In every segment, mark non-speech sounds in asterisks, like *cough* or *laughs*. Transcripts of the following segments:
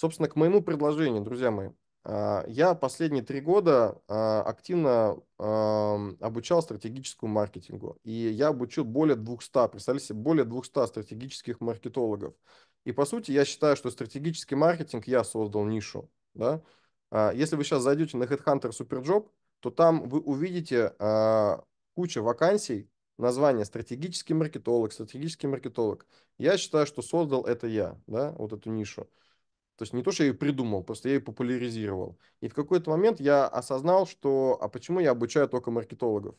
Собственно, к моему предложению, друзья мои. А, я последние три года а, активно обучал стратегическому маркетингу. И я обучил более 200, представляете себе, более 200 стратегических маркетологов. И по сути я считаю, что стратегический маркетинг я создал нишу. Да? А, если вы сейчас зайдете на Headhunter Superjob, то там вы увидите куча вакансий, название стратегический маркетолог, стратегический маркетолог. Я считаю, что создал это я, да, вот эту нишу. То есть не то, что я ее придумал, просто я ее популяризировал. И в какой-то момент я осознал, что а почему я обучаю только маркетологов?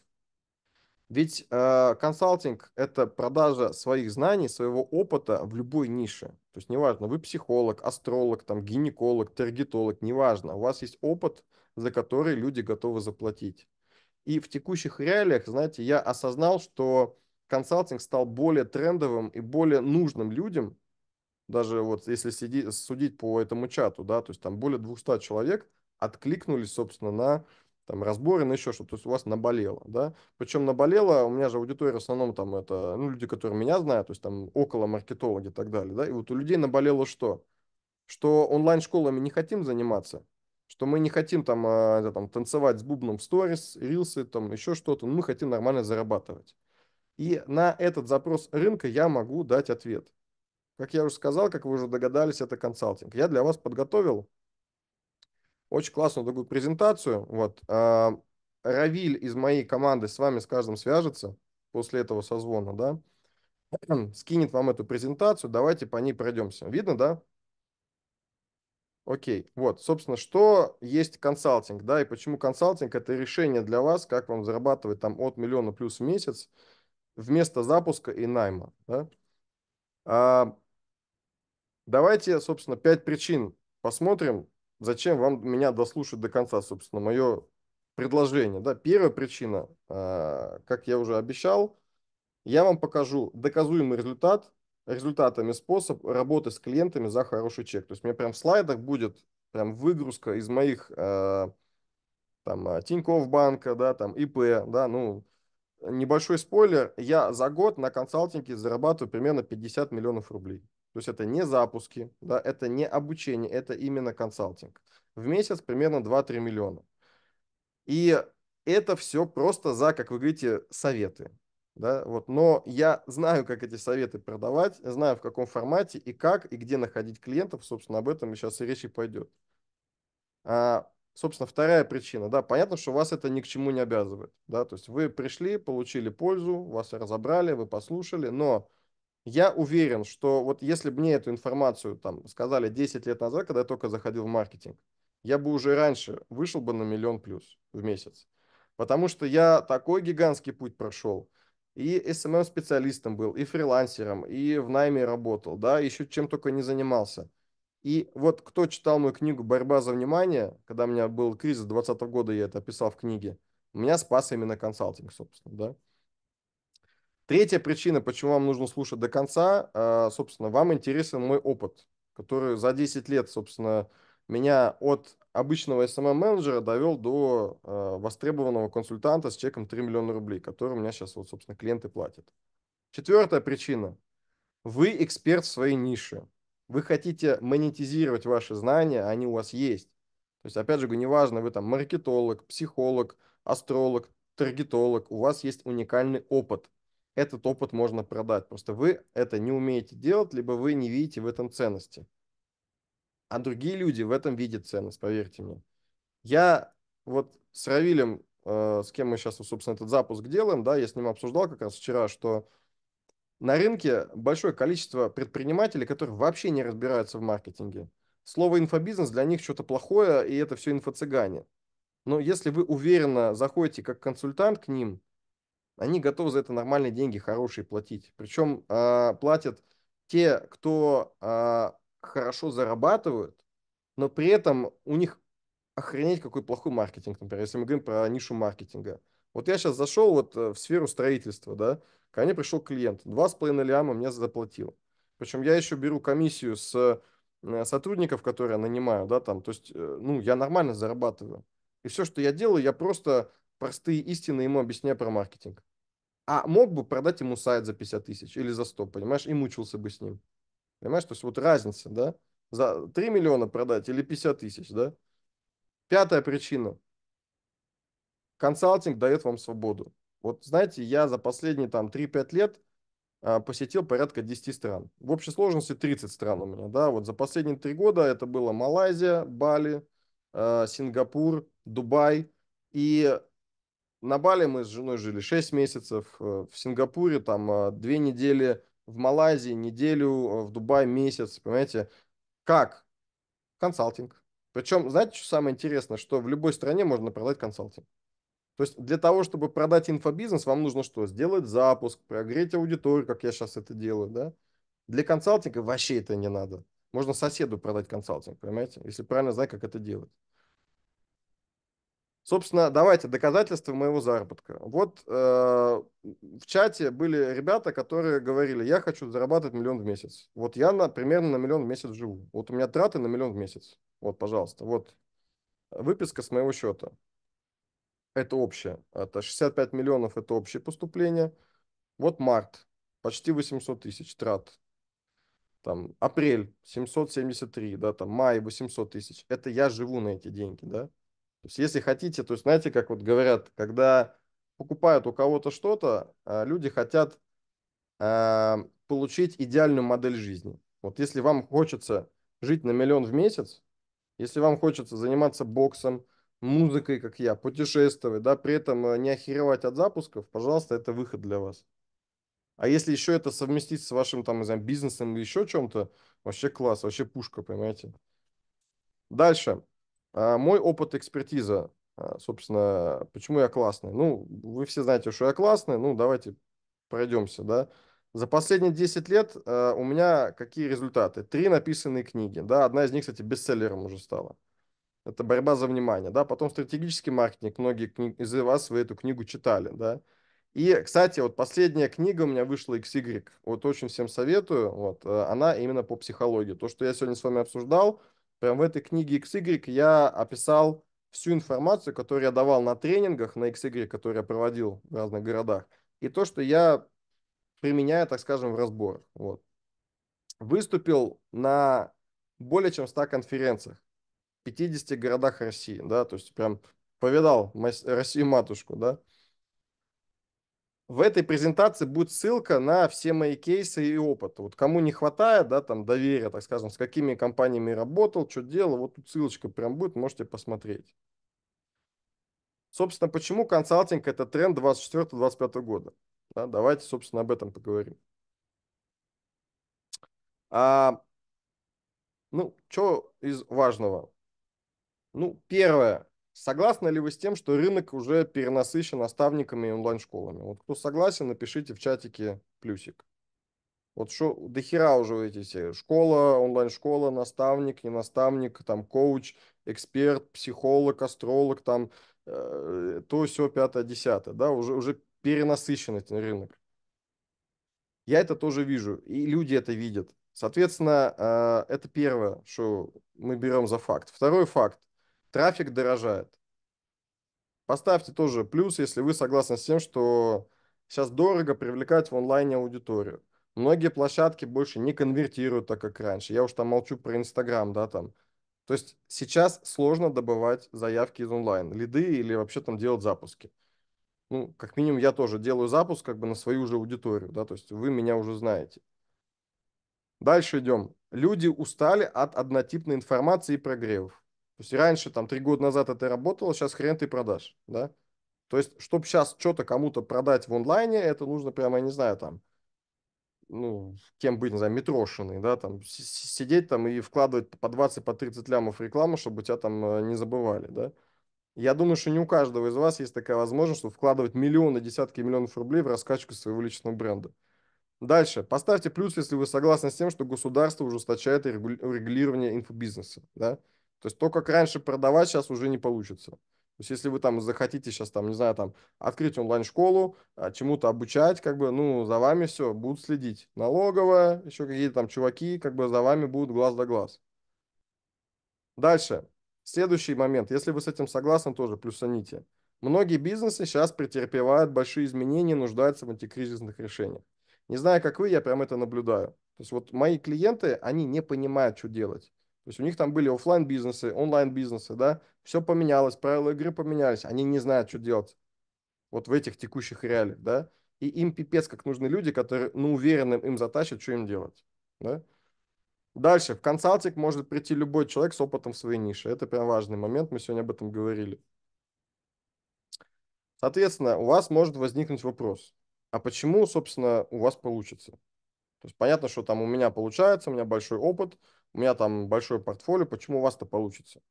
Ведь э, консалтинг – это продажа своих знаний, своего опыта в любой нише. То есть неважно, вы психолог, астролог, там, гинеколог, таргетолог, неважно. У вас есть опыт, за который люди готовы заплатить. И в текущих реалиях, знаете, я осознал, что консалтинг стал более трендовым и более нужным людям, даже вот если сиди, судить по этому чату, да, то есть там более 200 человек откликнулись, собственно, на там разборы, на еще что-то, то есть у вас наболело, да, причем наболело, у меня же аудитория в основном там это, ну, люди, которые меня знают, то есть там около маркетологи и так далее, да, и вот у людей наболело что? Что онлайн-школами не хотим заниматься, что мы не хотим там, а, это, там танцевать с бубном в сторис, рилсы, там еще что-то, но мы хотим нормально зарабатывать. И на этот запрос рынка я могу дать ответ. Как я уже сказал, как вы уже догадались, это консалтинг. Я для вас подготовил очень классную такую презентацию. Вот. А, Равиль из моей команды с вами с каждым свяжется после этого созвона, да, *clears throat* скинет вам эту презентацию, давайте по ней пройдемся. Видно, да? Окей, вот, собственно, что есть консалтинг, да, и почему консалтинг – это решение для вас, как вам зарабатывать там от миллиона плюс в месяц вместо запуска и найма, да. А, Давайте, собственно, пять причин посмотрим, зачем вам меня дослушать до конца, собственно, мое предложение. Да, первая причина, а, как я уже обещал, я вам покажу доказуемый результат, результатами способ работы с клиентами за хороший чек. То есть у меня прям в слайдах будет прям выгрузка из моих а, там а, Тинькофф банка, да, там ИП, да, ну, небольшой спойлер, я за год на консалтинге зарабатываю примерно 50 миллионов рублей. То есть это не запуски, да, это не обучение, это именно консалтинг. В месяц примерно 2-3 миллиона. И это все просто за, как вы говорите, советы. Да, вот. Но я знаю, как эти советы продавать, знаю, в каком формате и как, и где находить клиентов. Собственно, об этом сейчас и речь и пойдет. А, собственно, вторая причина. Да, понятно, что вас это ни к чему не обязывает. Да, то есть вы пришли, получили пользу, вас разобрали, вы послушали, но я уверен, что вот если бы мне эту информацию там сказали 10 лет назад, когда я только заходил в маркетинг, я бы уже раньше вышел бы на миллион плюс в месяц. Потому что я такой гигантский путь прошел. И SMM-специалистом был, и фрилансером, и в найме работал, да, еще чем только не занимался. И вот кто читал мою книгу «Борьба за внимание», когда у меня был кризис 2020 года, я это описал в книге, меня спас именно консалтинг, собственно, да. Третья причина, почему вам нужно слушать до конца, а, собственно, вам интересен мой опыт, который за 10 лет, собственно, меня от обычного SMM-менеджера эм довел до а, востребованного консультанта с чеком 3 миллиона рублей, который у меня сейчас, вот, собственно, клиенты платят. Четвертая причина. Вы эксперт в своей нише. Вы хотите монетизировать ваши знания, они у вас есть. То есть, опять же, неважно, вы там маркетолог, психолог, астролог, таргетолог, у вас есть уникальный опыт – этот опыт можно продать. Просто вы это не умеете делать, либо вы не видите в этом ценности. А другие люди в этом видят ценность, поверьте мне. Я вот с Равилем, э, с кем мы сейчас, собственно, этот запуск делаем, да, я с ним обсуждал как раз вчера, что на рынке большое количество предпринимателей, которые вообще не разбираются в маркетинге. Слово инфобизнес для них что-то плохое, и это все инфо-цыгане. Но если вы уверенно заходите как консультант к ним, они готовы за это нормальные деньги, хорошие платить. Причем э, а, платят те, кто э, хорошо зарабатывают, но при этом у них охренеть какой плохой маркетинг, например, если мы говорим про нишу маркетинга. Вот я сейчас зашел вот э, в сферу строительства, да, ко мне пришел клиент, 2,5 ляма мне заплатил. Причем я еще беру комиссию с э, сотрудников, которые я нанимаю, да, там, то есть, э, ну, я нормально зарабатываю. И все, что я делаю, я просто простые истины ему объясняя про маркетинг. А мог бы продать ему сайт за 50 тысяч или за 100, понимаешь, и мучился бы с ним. Понимаешь, то есть вот разница, да? За 3 миллиона продать или 50 тысяч, да? Пятая причина. Консалтинг дает вам свободу. Вот знаете, я за последние там 3-5 лет а, посетил порядка 10 стран. В общей сложности 30 стран у меня, да, вот за последние 3 года это было Малайзия, Бали, а, Сингапур, Дубай. И на Бали мы с женой жили 6 месяцев, э, в Сингапуре там 2 э, недели, в Малайзии неделю, э, в Дубае месяц, понимаете? Как? Консалтинг. Причем, знаете, что самое интересное, что в любой стране можно продать консалтинг. То есть для того, чтобы продать инфобизнес, вам нужно что? Сделать запуск, прогреть аудиторию, как я сейчас это делаю, да? Для консалтинга вообще это не надо. Можно соседу продать консалтинг, понимаете? Если правильно знать, как это делать. Собственно, давайте доказательства моего заработка. Вот э, в чате были ребята, которые говорили, я хочу зарабатывать миллион в месяц. Вот я на, примерно на миллион в месяц живу. Вот у меня траты на миллион в месяц. Вот, пожалуйста, вот выписка с моего счета. Это общее. Это 65 миллионов, это общее поступление. Вот март, почти 800 тысяч трат. Там апрель 773, да, там май 800 тысяч. Это я живу на эти деньги, да. То есть, если хотите, то есть, знаете, как вот говорят, когда покупают у кого-то что-то, а, люди хотят а, получить идеальную модель жизни. Вот если вам хочется жить на миллион в месяц, если вам хочется заниматься боксом, музыкой, как я, путешествовать, да, при этом э, не охеревать от запусков, пожалуйста, это выход для вас. А если еще это совместить с вашим там, не знаю, бизнесом или еще чем-то, вообще класс, вообще пушка, понимаете? Дальше. А, мой опыт, экспертиза, а, собственно, почему я классный? Ну, вы все знаете, что я классный, ну, давайте пройдемся, да. За последние 10 лет а, у меня какие результаты? Три написанные книги, да, одна из них, кстати, бестселлером уже стала. Это борьба за внимание, да, потом стратегический маркетинг, многие из вас вы эту книгу читали, да. И, кстати, вот последняя книга у меня вышла XY, вот очень всем советую, вот, она именно по психологии. То, что я сегодня с вами обсуждал – Прям в этой книге XY я описал всю информацию, которую я давал на тренингах на XY, которые я проводил в разных городах, и то, что я применяю, так скажем, в разбор. Вот. Выступил на более чем 100 конференциях в 50 городах России, да, то есть прям повидал Россию-матушку, да в этой презентации будет ссылка на все мои кейсы и опыт. Вот кому не хватает, да, там доверия, так скажем, с какими компаниями работал, что делал, вот тут ссылочка прям будет, можете посмотреть. Собственно, почему консалтинг это тренд 24-25 года? Да, давайте, собственно, об этом поговорим. А, ну, что из важного? Ну, первое, Согласны ли вы с тем, что рынок уже перенасыщен наставниками и онлайн-школами? Вот кто согласен, напишите в чатике плюсик. Вот что до хера уже эти все. Школа, онлайн-школа, наставник, не наставник, там коуч, эксперт, психолог, астролог, там э, то, все, пятое, десятое. Да, уже, уже перенасыщен этот рынок. Я это тоже вижу, и люди это видят. Соответственно, э, это первое, что мы берем за факт. Второй факт Трафик дорожает. Поставьте тоже плюс, если вы согласны с тем, что сейчас дорого привлекать в онлайне аудиторию. Многие площадки больше не конвертируют так, как раньше. Я уж там молчу про Инстаграм, да, там. То есть сейчас сложно добывать заявки из онлайн, лиды или вообще там делать запуски. Ну, как минимум, я тоже делаю запуск как бы на свою же аудиторию, да, то есть вы меня уже знаете. Дальше идем. Люди устали от однотипной информации и прогревов. То есть раньше, там, три года назад это работало, сейчас хрен ты продашь, да? То есть, чтобы сейчас что-то кому-то продать в онлайне, это нужно прямо, я не знаю, там, ну, кем быть, не знаю, метрошиной, да, там, сидеть там и вкладывать по 20, по 30 лямов рекламу, чтобы тебя там э, не забывали, да. Я думаю, что не у каждого из вас есть такая возможность, чтобы вкладывать миллионы, десятки миллионов рублей в раскачку своего личного бренда. Дальше. Поставьте плюс, если вы согласны с тем, что государство ужесточает регулирование инфобизнеса. Да? То есть то, как раньше продавать, сейчас уже не получится. То есть если вы там захотите сейчас там, не знаю, там открыть онлайн-школу, а, чему-то обучать, как бы, ну, за вами все, будут следить. Налоговая, еще какие-то там чуваки, как бы за вами будут глаз да глаз. Дальше. Следующий момент. Если вы с этим согласны, тоже плюсаните. Многие бизнесы сейчас претерпевают большие изменения, нуждаются в антикризисных решениях. Не знаю, как вы, я прям это наблюдаю. То есть вот мои клиенты, они не понимают, что делать. То есть у них там были офлайн бизнесы онлайн бизнесы да, все поменялось, правила игры поменялись, они не знают, что делать вот в этих текущих реалиях, да, и им пипец, как нужны люди, которые, ну, уверенным им затащат, что им делать, да. Дальше, в консалтинг может прийти любой человек с опытом в своей нише, это прям важный момент, мы сегодня об этом говорили. Соответственно, у вас может возникнуть вопрос, а почему, собственно, у вас получится? То есть понятно, что там у меня получается, у меня большой опыт – у меня там большое портфолио, почему у вас-то получится?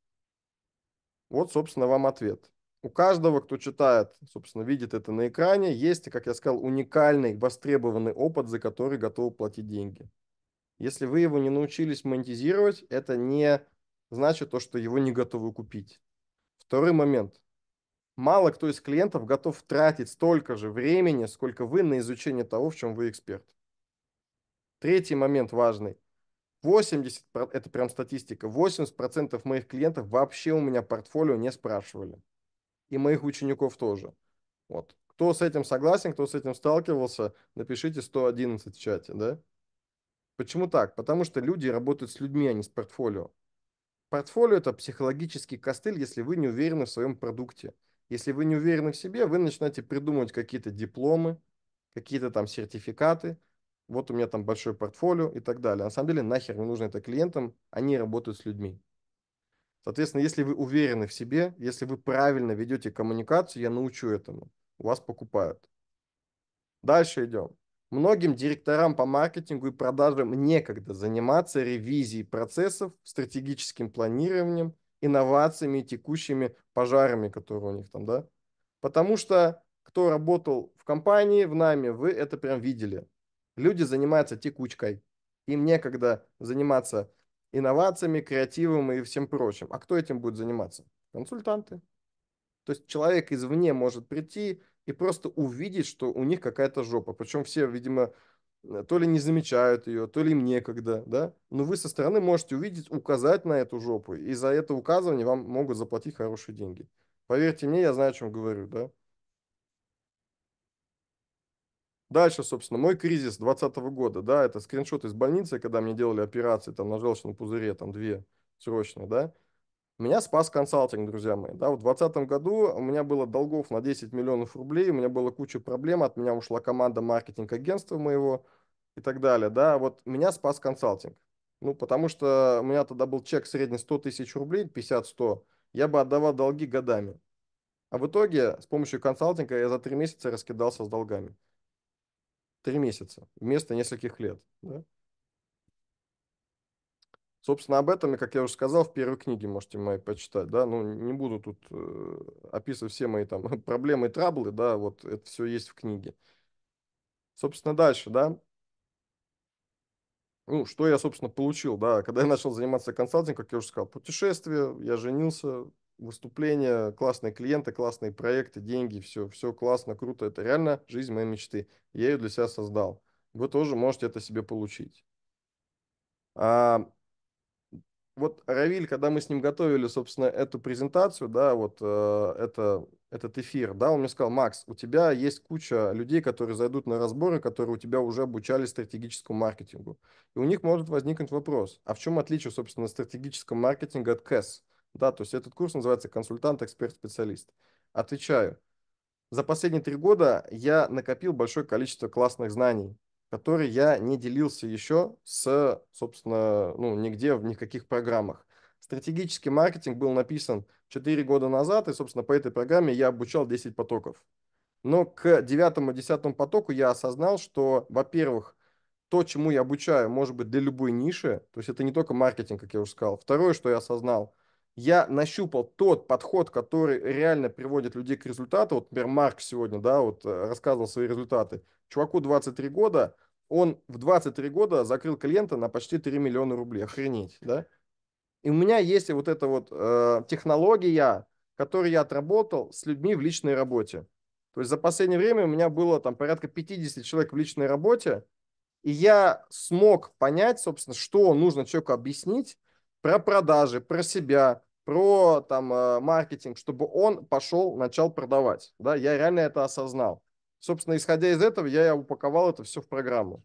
Вот, собственно, вам ответ. У каждого, кто читает, собственно, видит это на экране, есть, как я сказал, уникальный, востребованный опыт, за который готов платить деньги. Если вы его не научились монетизировать, это не значит то, что его не готовы купить. Второй момент. Мало кто из клиентов готов тратить столько же времени, сколько вы на изучение того, в чем вы эксперт. Третий момент важный – 80, это прям статистика, 80% моих клиентов вообще у меня портфолио не спрашивали. И моих учеников тоже. Вот. Кто с этим согласен, кто с этим сталкивался, напишите 111 в чате, да? Почему так? Потому что люди работают с людьми, а не с портфолио. Портфолио – это психологический костыль, если вы не уверены в своем продукте. Если вы не уверены в себе, вы начинаете придумывать какие-то дипломы, какие-то там сертификаты – вот у меня там большое портфолио и так далее. На самом деле нахер не нужно это клиентам, они работают с людьми. Соответственно, если вы уверены в себе, если вы правильно ведете коммуникацию, я научу этому, у вас покупают. Дальше идем. Многим директорам по маркетингу и продажам некогда заниматься ревизией процессов, стратегическим планированием, инновациями и текущими пожарами, которые у них там, да? Потому что кто работал в компании, в нами, вы это прям видели. Люди занимаются текучкой. Им некогда заниматься инновациями, креативом и всем прочим. А кто этим будет заниматься? Консультанты. То есть человек извне может прийти и просто увидеть, что у них какая-то жопа. Причем все, видимо, то ли не замечают ее, то ли им некогда, да? Но вы со стороны можете увидеть, указать на эту жопу, и за это указывание вам могут заплатить хорошие деньги. Поверьте мне, я знаю, о чем говорю, да? Дальше, собственно, мой кризис 2020 года, да, это скриншот из больницы, когда мне делали операции там на желчном пузыре, там две срочные, да. Меня спас консалтинг, друзья мои. Да, в 2020 году у меня было долгов на 10 миллионов рублей, у меня была куча проблем, от меня ушла команда маркетинг-агентства моего и так далее. Да, вот меня спас консалтинг. Ну, потому что у меня тогда был чек средний 100 тысяч рублей, 50-100, я бы отдавал долги годами. А в итоге с помощью консалтинга я за три месяца раскидался с долгами три месяца вместо нескольких лет. Да? Собственно, об этом, как я уже сказал, в первой книге можете мои почитать, да, ну, не буду тут э, описывать все мои там *laughs* проблемы и траблы, да, вот это все есть в книге. Собственно, дальше, да, ну, что я, собственно, получил, да, когда я начал заниматься консалтингом, как я уже сказал, путешествие, я женился, выступления, классные клиенты, классные проекты, деньги, все, все классно, круто. Это реально жизнь моей мечты. Я ее для себя создал. Вы тоже можете это себе получить. А, вот Равиль, когда мы с ним готовили, собственно, эту презентацию, да, вот э, это, этот эфир, да, он мне сказал, Макс, у тебя есть куча людей, которые зайдут на разборы, которые у тебя уже обучали стратегическому маркетингу. И у них может возникнуть вопрос, а в чем отличие, собственно, стратегического маркетинга от КЭС? Да, то есть этот курс называется «Консультант, эксперт, специалист». Отвечаю. За последние три года я накопил большое количество классных знаний, которые я не делился еще с, собственно, ну, нигде, в никаких программах. Стратегический маркетинг был написан 4 года назад, и, собственно, по этой программе я обучал 10 потоков. Но к девятому-десятому потоку я осознал, что, во-первых, то, чему я обучаю, может быть для любой ниши, то есть это не только маркетинг, как я уже сказал. Второе, что я осознал, я нащупал тот подход, который реально приводит людей к результату. Вот, например, Марк сегодня, да, вот э, рассказывал свои результаты. Чуваку 23 года, он в 23 года закрыл клиента на почти 3 миллиона рублей. Охренеть, да? И у меня есть вот эта вот э, технология, которую я отработал с людьми в личной работе. То есть за последнее время у меня было там порядка 50 человек в личной работе, и я смог понять, собственно, что нужно человеку объяснить про продажи, про себя, про там э, маркетинг, чтобы он пошел, начал продавать. Да, я реально это осознал. Собственно, исходя из этого, я упаковал это все в программу.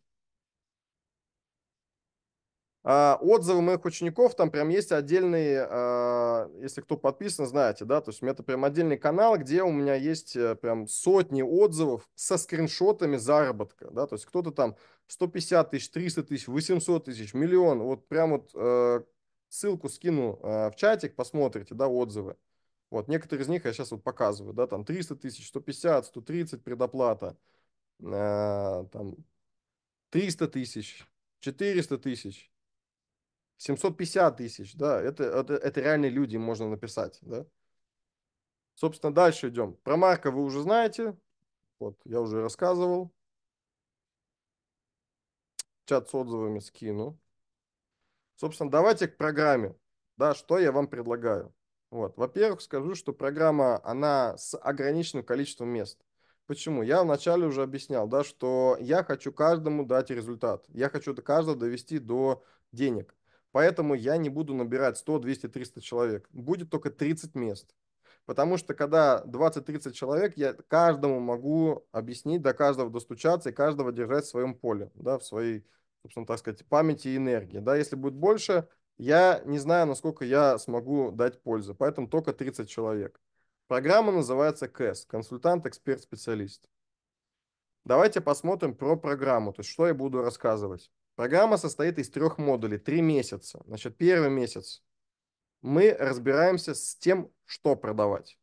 А, отзывы моих учеников, там прям есть отдельные, э, если кто подписан, знаете, да, то есть у меня это прям отдельный канал, где у меня есть э, прям сотни отзывов со скриншотами заработка, да, то есть кто-то там 150 тысяч, 300 тысяч, 800 тысяч, миллион, вот прям вот Ссылку скину а, в чатик, посмотрите, да, отзывы. Вот, некоторые из них я сейчас вот показываю, да, там 300 тысяч, 150, 130 предоплата, э, там 300 тысяч, 400 тысяч, 750 тысяч, да, это, это, это реальные люди, им можно написать, да. Собственно, дальше идем. Про Марка вы уже знаете, вот, я уже рассказывал. Чат с отзывами скину. Собственно, давайте к программе. Да, что я вам предлагаю. Вот. Во-первых, скажу, что программа, она с ограниченным количеством мест. Почему? Я вначале уже объяснял, да, что я хочу каждому дать результат. Я хочу каждого довести до денег. Поэтому я не буду набирать 100, 200, 300 человек. Будет только 30 мест. Потому что когда 20-30 человек, я каждому могу объяснить, до каждого достучаться и каждого держать в своем поле, да, в своей собственно, так сказать, памяти и энергии. Да, если будет больше, я не знаю, насколько я смогу дать пользу, поэтому только 30 человек. Программа называется КЭС, консультант, эксперт, специалист. Давайте посмотрим про программу, то есть что я буду рассказывать. Программа состоит из трех модулей, три месяца. Значит, первый месяц мы разбираемся с тем, что продавать.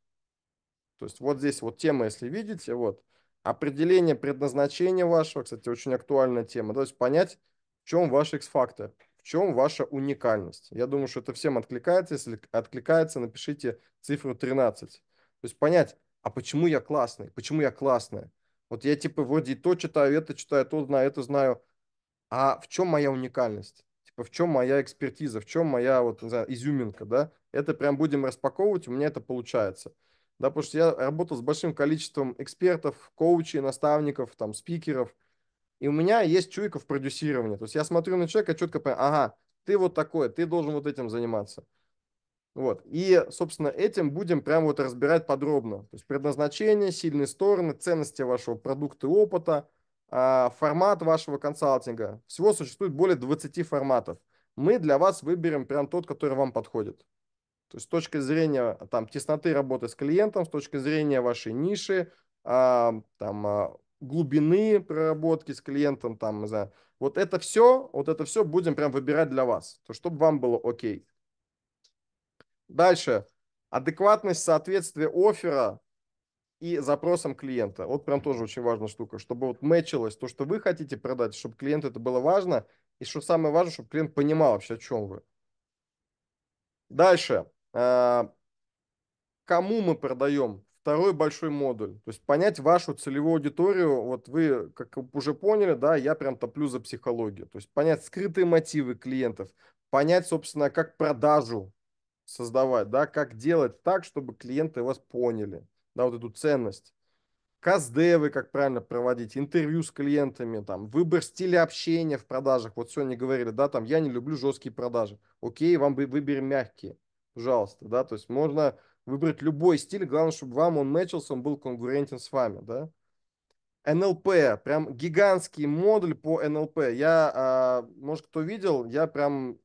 То есть вот здесь вот тема, если видите, вот определение предназначения вашего, кстати, очень актуальная тема, то есть понять, в чем ваш X-фактор? В чем ваша уникальность? Я думаю, что это всем откликается. Если откликается, напишите цифру 13. То есть понять, а почему я классный? Почему я классная? Вот я типа вроде и то читаю, это читаю, то знаю, это знаю. А в чем моя уникальность? Типа в чем моя экспертиза? В чем моя вот, не знаю, изюминка, да? Это прям будем распаковывать, у меня это получается. Да, потому что я работал с большим количеством экспертов, коучей, наставников, там, спикеров – и у меня есть чуйка в продюсировании. То есть я смотрю на человека, четко понимаю, ага, ты вот такой, ты должен вот этим заниматься. Вот. И, собственно, этим будем прямо вот разбирать подробно. То есть предназначение, сильные стороны, ценности вашего продукта и опыта, а, формат вашего консалтинга. Всего существует более 20 форматов. Мы для вас выберем прям тот, который вам подходит. То есть с точки зрения там, тесноты работы с клиентом, с точки зрения вашей ниши, а, там, а, глубины проработки с клиентом, там, не знаю. Вот это все, вот это все будем прям выбирать для вас, то, чтобы вам было окей. Дальше. Адекватность соответствия оффера и запросам клиента. Вот прям тоже очень важная штука, чтобы вот мэчилось то, что вы хотите продать, чтобы клиенту это было важно, и что самое важное, чтобы клиент понимал вообще, о чем вы. Дальше. А, кому мы продаем, Второй большой модуль. То есть понять вашу целевую аудиторию. Вот вы, как уже поняли, да, я прям топлю за психологию. То есть понять скрытые мотивы клиентов, понять, собственно, как продажу создавать, да, как делать так, чтобы клиенты вас поняли, да, вот эту ценность. Каздевы, как правильно проводить, интервью с клиентами, там, выбор стиля общения в продажах. Вот сегодня говорили, да, там, я не люблю жесткие продажи. Окей, вам выбер мягкие, пожалуйста, да, то есть можно выбрать любой стиль, главное, чтобы вам он мэчился, он был конкурентен с вами, да. НЛП, прям гигантский модуль по НЛП. Я, а, может, кто видел, я прям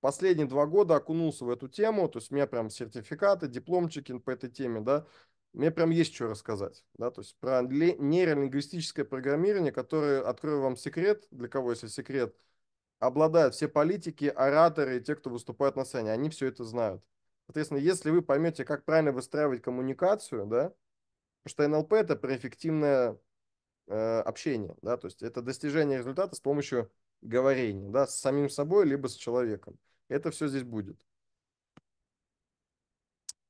последние два года окунулся в эту тему, то есть у меня прям сертификаты, дипломчики по этой теме, да. Мне прям есть что рассказать, да, то есть про нейролингвистическое программирование, которое, открою вам секрет, для кого если секрет, обладают все политики, ораторы и те, кто выступает на сцене, они все это знают. Соответственно, если вы поймете, как правильно выстраивать коммуникацию, да, потому что НЛП – это про эффективное э, общение, да, то есть это достижение результата с помощью говорения, да, с самим собой, либо с человеком. Это все здесь будет.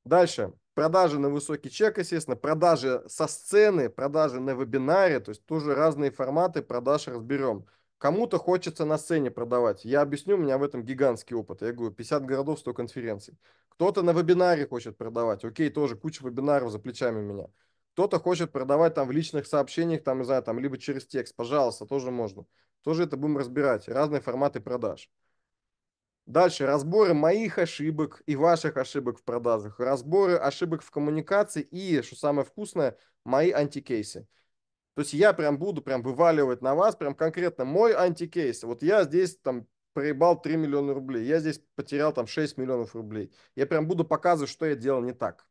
Дальше. Продажи на высокий чек, естественно, продажи со сцены, продажи на вебинаре, то есть тоже разные форматы продаж разберем. Кому-то хочется на сцене продавать. Я объясню, у меня в этом гигантский опыт. Я говорю, 50 городов, 100 конференций. Кто-то на вебинаре хочет продавать. Окей, тоже куча вебинаров за плечами у меня. Кто-то хочет продавать там в личных сообщениях, там, не знаю, там, либо через текст. Пожалуйста, тоже можно. Тоже это будем разбирать. Разные форматы продаж. Дальше разборы моих ошибок и ваших ошибок в продажах, разборы ошибок в коммуникации и, что самое вкусное, мои антикейсы. То есть я прям буду прям вываливать на вас прям конкретно мой антикейс. Вот я здесь там проебал 3 миллиона рублей, я здесь потерял там 6 миллионов рублей. Я прям буду показывать, что я делал не так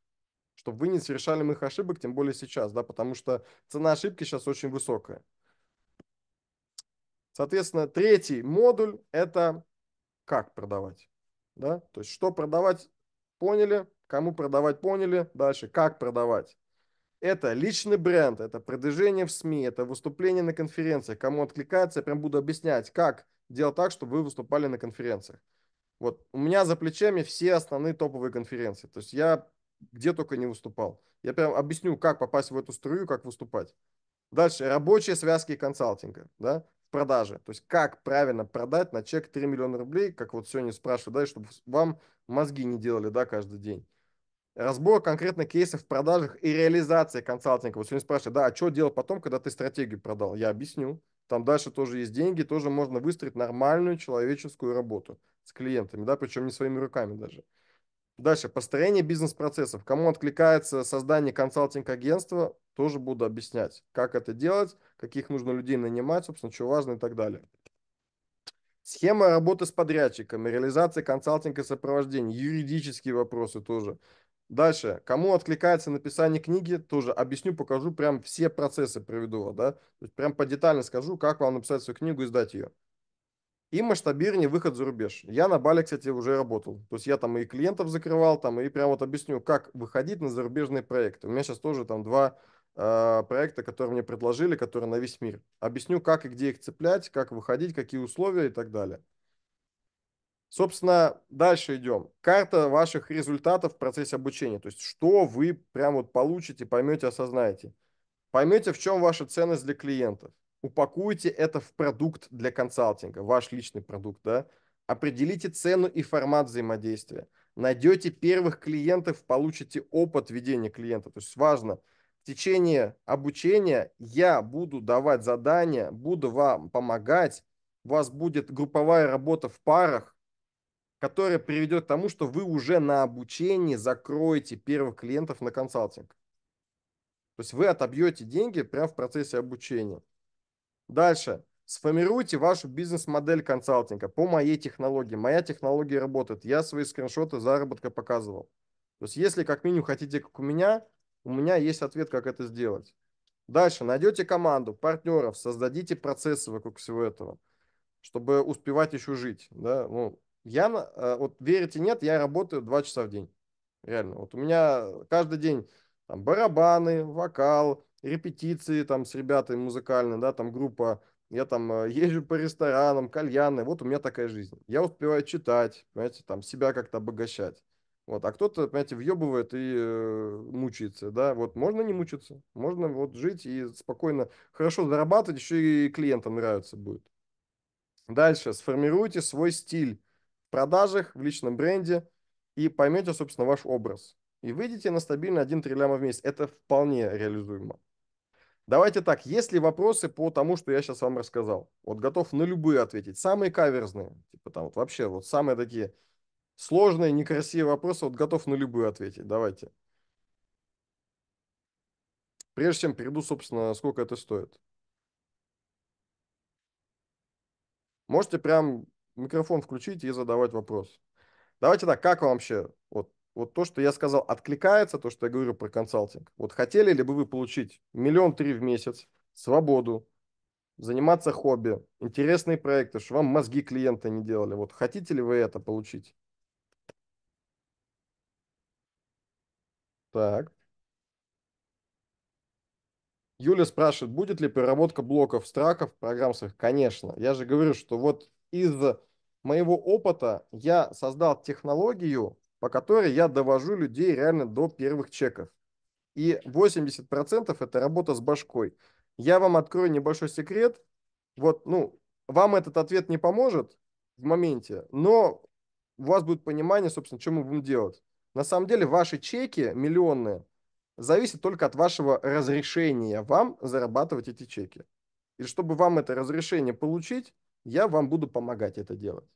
чтобы вы не совершали моих ошибок, тем более сейчас, да, потому что цена ошибки сейчас очень высокая. Соответственно, третий модуль – это как продавать, да, то есть что продавать поняли, кому продавать поняли, дальше как продавать. Это личный бренд, это продвижение в СМИ, это выступление на конференциях, кому откликается, я прям буду объяснять, как делал так, чтобы вы выступали на конференциях. Вот у меня за плечами все основные топовые конференции. То есть я где только не выступал. Я прям объясню, как попасть в эту струю, как выступать. Дальше. Рабочие связки консалтинга, да, в продаже. То есть как правильно продать на чек 3 миллиона рублей, как вот сегодня спрашивают, да, чтобы вам мозги не делали, да, каждый день. Разбор конкретно кейсов в продажах и реализация консалтинга. Вот сегодня спрашивают, да, а что делать потом, когда ты стратегию продал? Я объясню там дальше тоже есть деньги, тоже можно выстроить нормальную человеческую работу с клиентами, да, причем не своими руками даже. Дальше, построение бизнес-процессов. Кому откликается создание консалтинг-агентства, тоже буду объяснять, как это делать, каких нужно людей нанимать, собственно, что важно и так далее. Схема работы с подрядчиками, реализация консалтинга и сопровождения, юридические вопросы тоже. Дальше, кому откликается написание книги, тоже объясню, покажу, прям все процессы проведу, да, то есть прям по детально скажу, как вам написать свою книгу и сдать ее. И масштабирование выход за рубеж. Я на Бали, кстати, уже работал. То есть я там и клиентов закрывал, там и прям вот объясню, как выходить на зарубежные проекты. У меня сейчас тоже там два а, проекта, которые мне предложили, которые на весь мир. Объясню, как и где их цеплять, как выходить, какие условия и так далее. Собственно, дальше идем. Карта ваших результатов в процессе обучения. То есть, что вы прям вот получите, поймете, осознаете. Поймете, в чем ваша ценность для клиентов. Упакуйте это в продукт для консалтинга, ваш личный продукт, да. Определите цену и формат взаимодействия. Найдете первых клиентов, получите опыт ведения клиента. То есть важно, в течение обучения я буду давать задания, буду вам помогать, у вас будет групповая работа в парах, которое приведет к тому, что вы уже на обучении закроете первых клиентов на консалтинг. То есть вы отобьете деньги прямо в процессе обучения. Дальше. Сформируйте вашу бизнес-модель консалтинга по моей технологии. Моя технология работает. Я свои скриншоты заработка показывал. То есть если как минимум хотите, как у меня, у меня есть ответ, как это сделать. Дальше. Найдете команду, партнеров, создадите процессы вокруг всего этого, чтобы успевать еще жить. Да? Ну, я, э, вот верите, нет, я работаю 2 часа в день. Реально. Вот у меня э, каждый день там барабаны, вокал, репетиции там с ребятами музыкальные, да, там группа. Я там э, *laughs* езжу по ресторанам, кальяны. Вот у меня такая жизнь. Я успеваю читать, понимаете, там себя как-то обогащать. Вот, а кто-то, понимаете, въебывает и э, мучается, да, вот можно не мучиться, можно вот жить и спокойно, хорошо зарабатывать, еще и клиентам нравится будет. Дальше, сформируйте свой стиль продажах, в личном бренде и поймете, собственно, ваш образ. И выйдете на стабильно 1 триллион в месяц. Это вполне реализуемо. Давайте так, есть ли вопросы по тому, что я сейчас вам рассказал? Вот готов на любые ответить. Самые каверзные, типа там вот вообще вот самые такие сложные, некрасивые вопросы, вот готов на любые ответить. Давайте. Прежде чем перейду, собственно, сколько это стоит. Можете прям микрофон включить и задавать вопрос. Давайте так, как вам вообще вот, вот то, что я сказал, откликается, то, что я говорю про консалтинг? Вот хотели ли бы вы получить миллион три в месяц, свободу, заниматься хобби, интересные проекты, что вам мозги клиента не делали? Вот хотите ли вы это получить? Так. Юля спрашивает, будет ли переработка блоков страков в программах? Конечно. Я же говорю, что вот из моего опыта я создал технологию, по которой я довожу людей реально до первых чеков. И 80% это работа с башкой. Я вам открою небольшой секрет. Вот, ну, вам этот ответ не поможет в моменте, но у вас будет понимание, собственно, что мы будем делать. На самом деле ваши чеки миллионные зависят только от вашего разрешения вам зарабатывать эти чеки. И чтобы вам это разрешение получить, я вам буду помогать это делать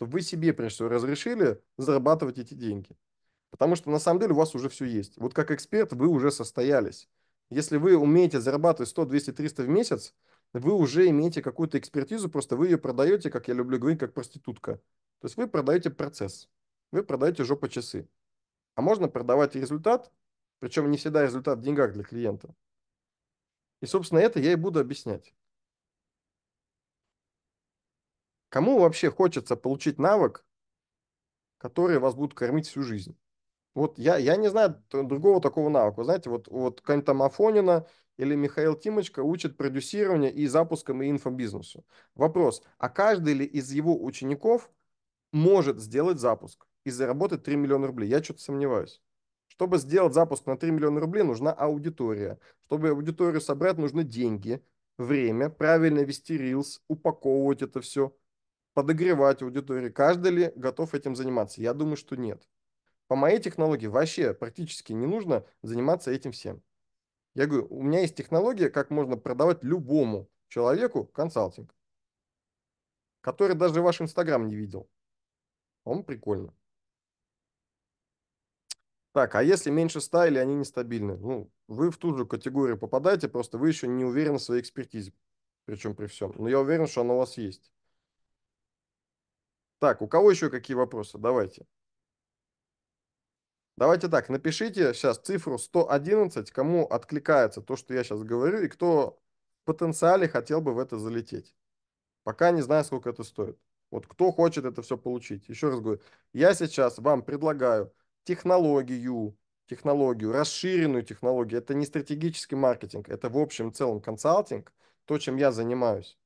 то вы себе, прежде всего, разрешили зарабатывать эти деньги. Потому что на самом деле у вас уже все есть. Вот как эксперт вы уже состоялись. Если вы умеете зарабатывать 100, 200, 300 в месяц, вы уже имеете какую-то экспертизу, просто вы ее продаете, как я люблю говорить, как проститутка. То есть вы продаете процесс, вы продаете жопа часы. А можно продавать результат, причем не всегда результат в деньгах для клиента. И, собственно, это я и буду объяснять. Кому вообще хочется получить навык, который вас будут кормить всю жизнь? Вот я, я не знаю другого такого навыка. знаете, вот, вот какая там Афонина или Михаил Тимочка учат продюсирование и запускам, и инфобизнесу. Вопрос, а каждый ли из его учеников может сделать запуск и заработать 3 миллиона рублей? Я что-то сомневаюсь. Чтобы сделать запуск на 3 миллиона рублей, нужна аудитория. Чтобы аудиторию собрать, нужны деньги, время, правильно вести рилс, упаковывать это все подогревать аудиторию. Каждый ли готов этим заниматься? Я думаю, что нет. По моей технологии вообще практически не нужно заниматься этим всем. Я говорю, у меня есть технология, как можно продавать любому человеку консалтинг, который даже ваш Инстаграм не видел. Он прикольно. Так, а если меньше 100 или они нестабильны? Ну, вы в ту же категорию попадаете, просто вы еще не уверены в своей экспертизе, причем при всем. Но я уверен, что она у вас есть. Так, у кого еще какие вопросы? Давайте. Давайте так, напишите сейчас цифру 111, кому откликается то, что я сейчас говорю, и кто в потенциале хотел бы в это залететь. Пока не знаю, сколько это стоит. Вот кто хочет это все получить. Еще раз говорю, я сейчас вам предлагаю технологию, технологию, расширенную технологию. Это не стратегический маркетинг, это в общем целом консалтинг, то, чем я занимаюсь.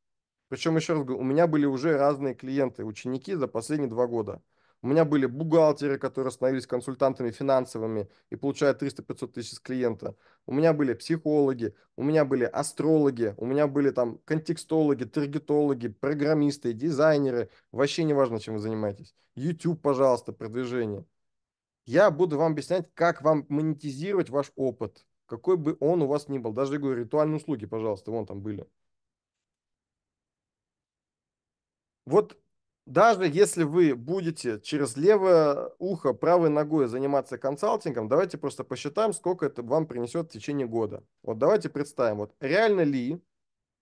Причем, еще раз говорю, у меня были уже разные клиенты, ученики за последние два года. У меня были бухгалтеры, которые становились консультантами финансовыми и получают 300-500 тысяч с клиента. У меня были психологи, у меня были астрологи, у меня были там контекстологи, таргетологи, программисты, дизайнеры. Вообще не важно, чем вы занимаетесь. YouTube, пожалуйста, продвижение. Я буду вам объяснять, как вам монетизировать ваш опыт, какой бы он у вас ни был. Даже, я говорю, ритуальные услуги, пожалуйста, вон там были. Вот даже если вы будете через левое ухо правой ногой заниматься консалтингом, давайте просто посчитаем, сколько это вам принесет в течение года. Вот давайте представим, вот реально ли,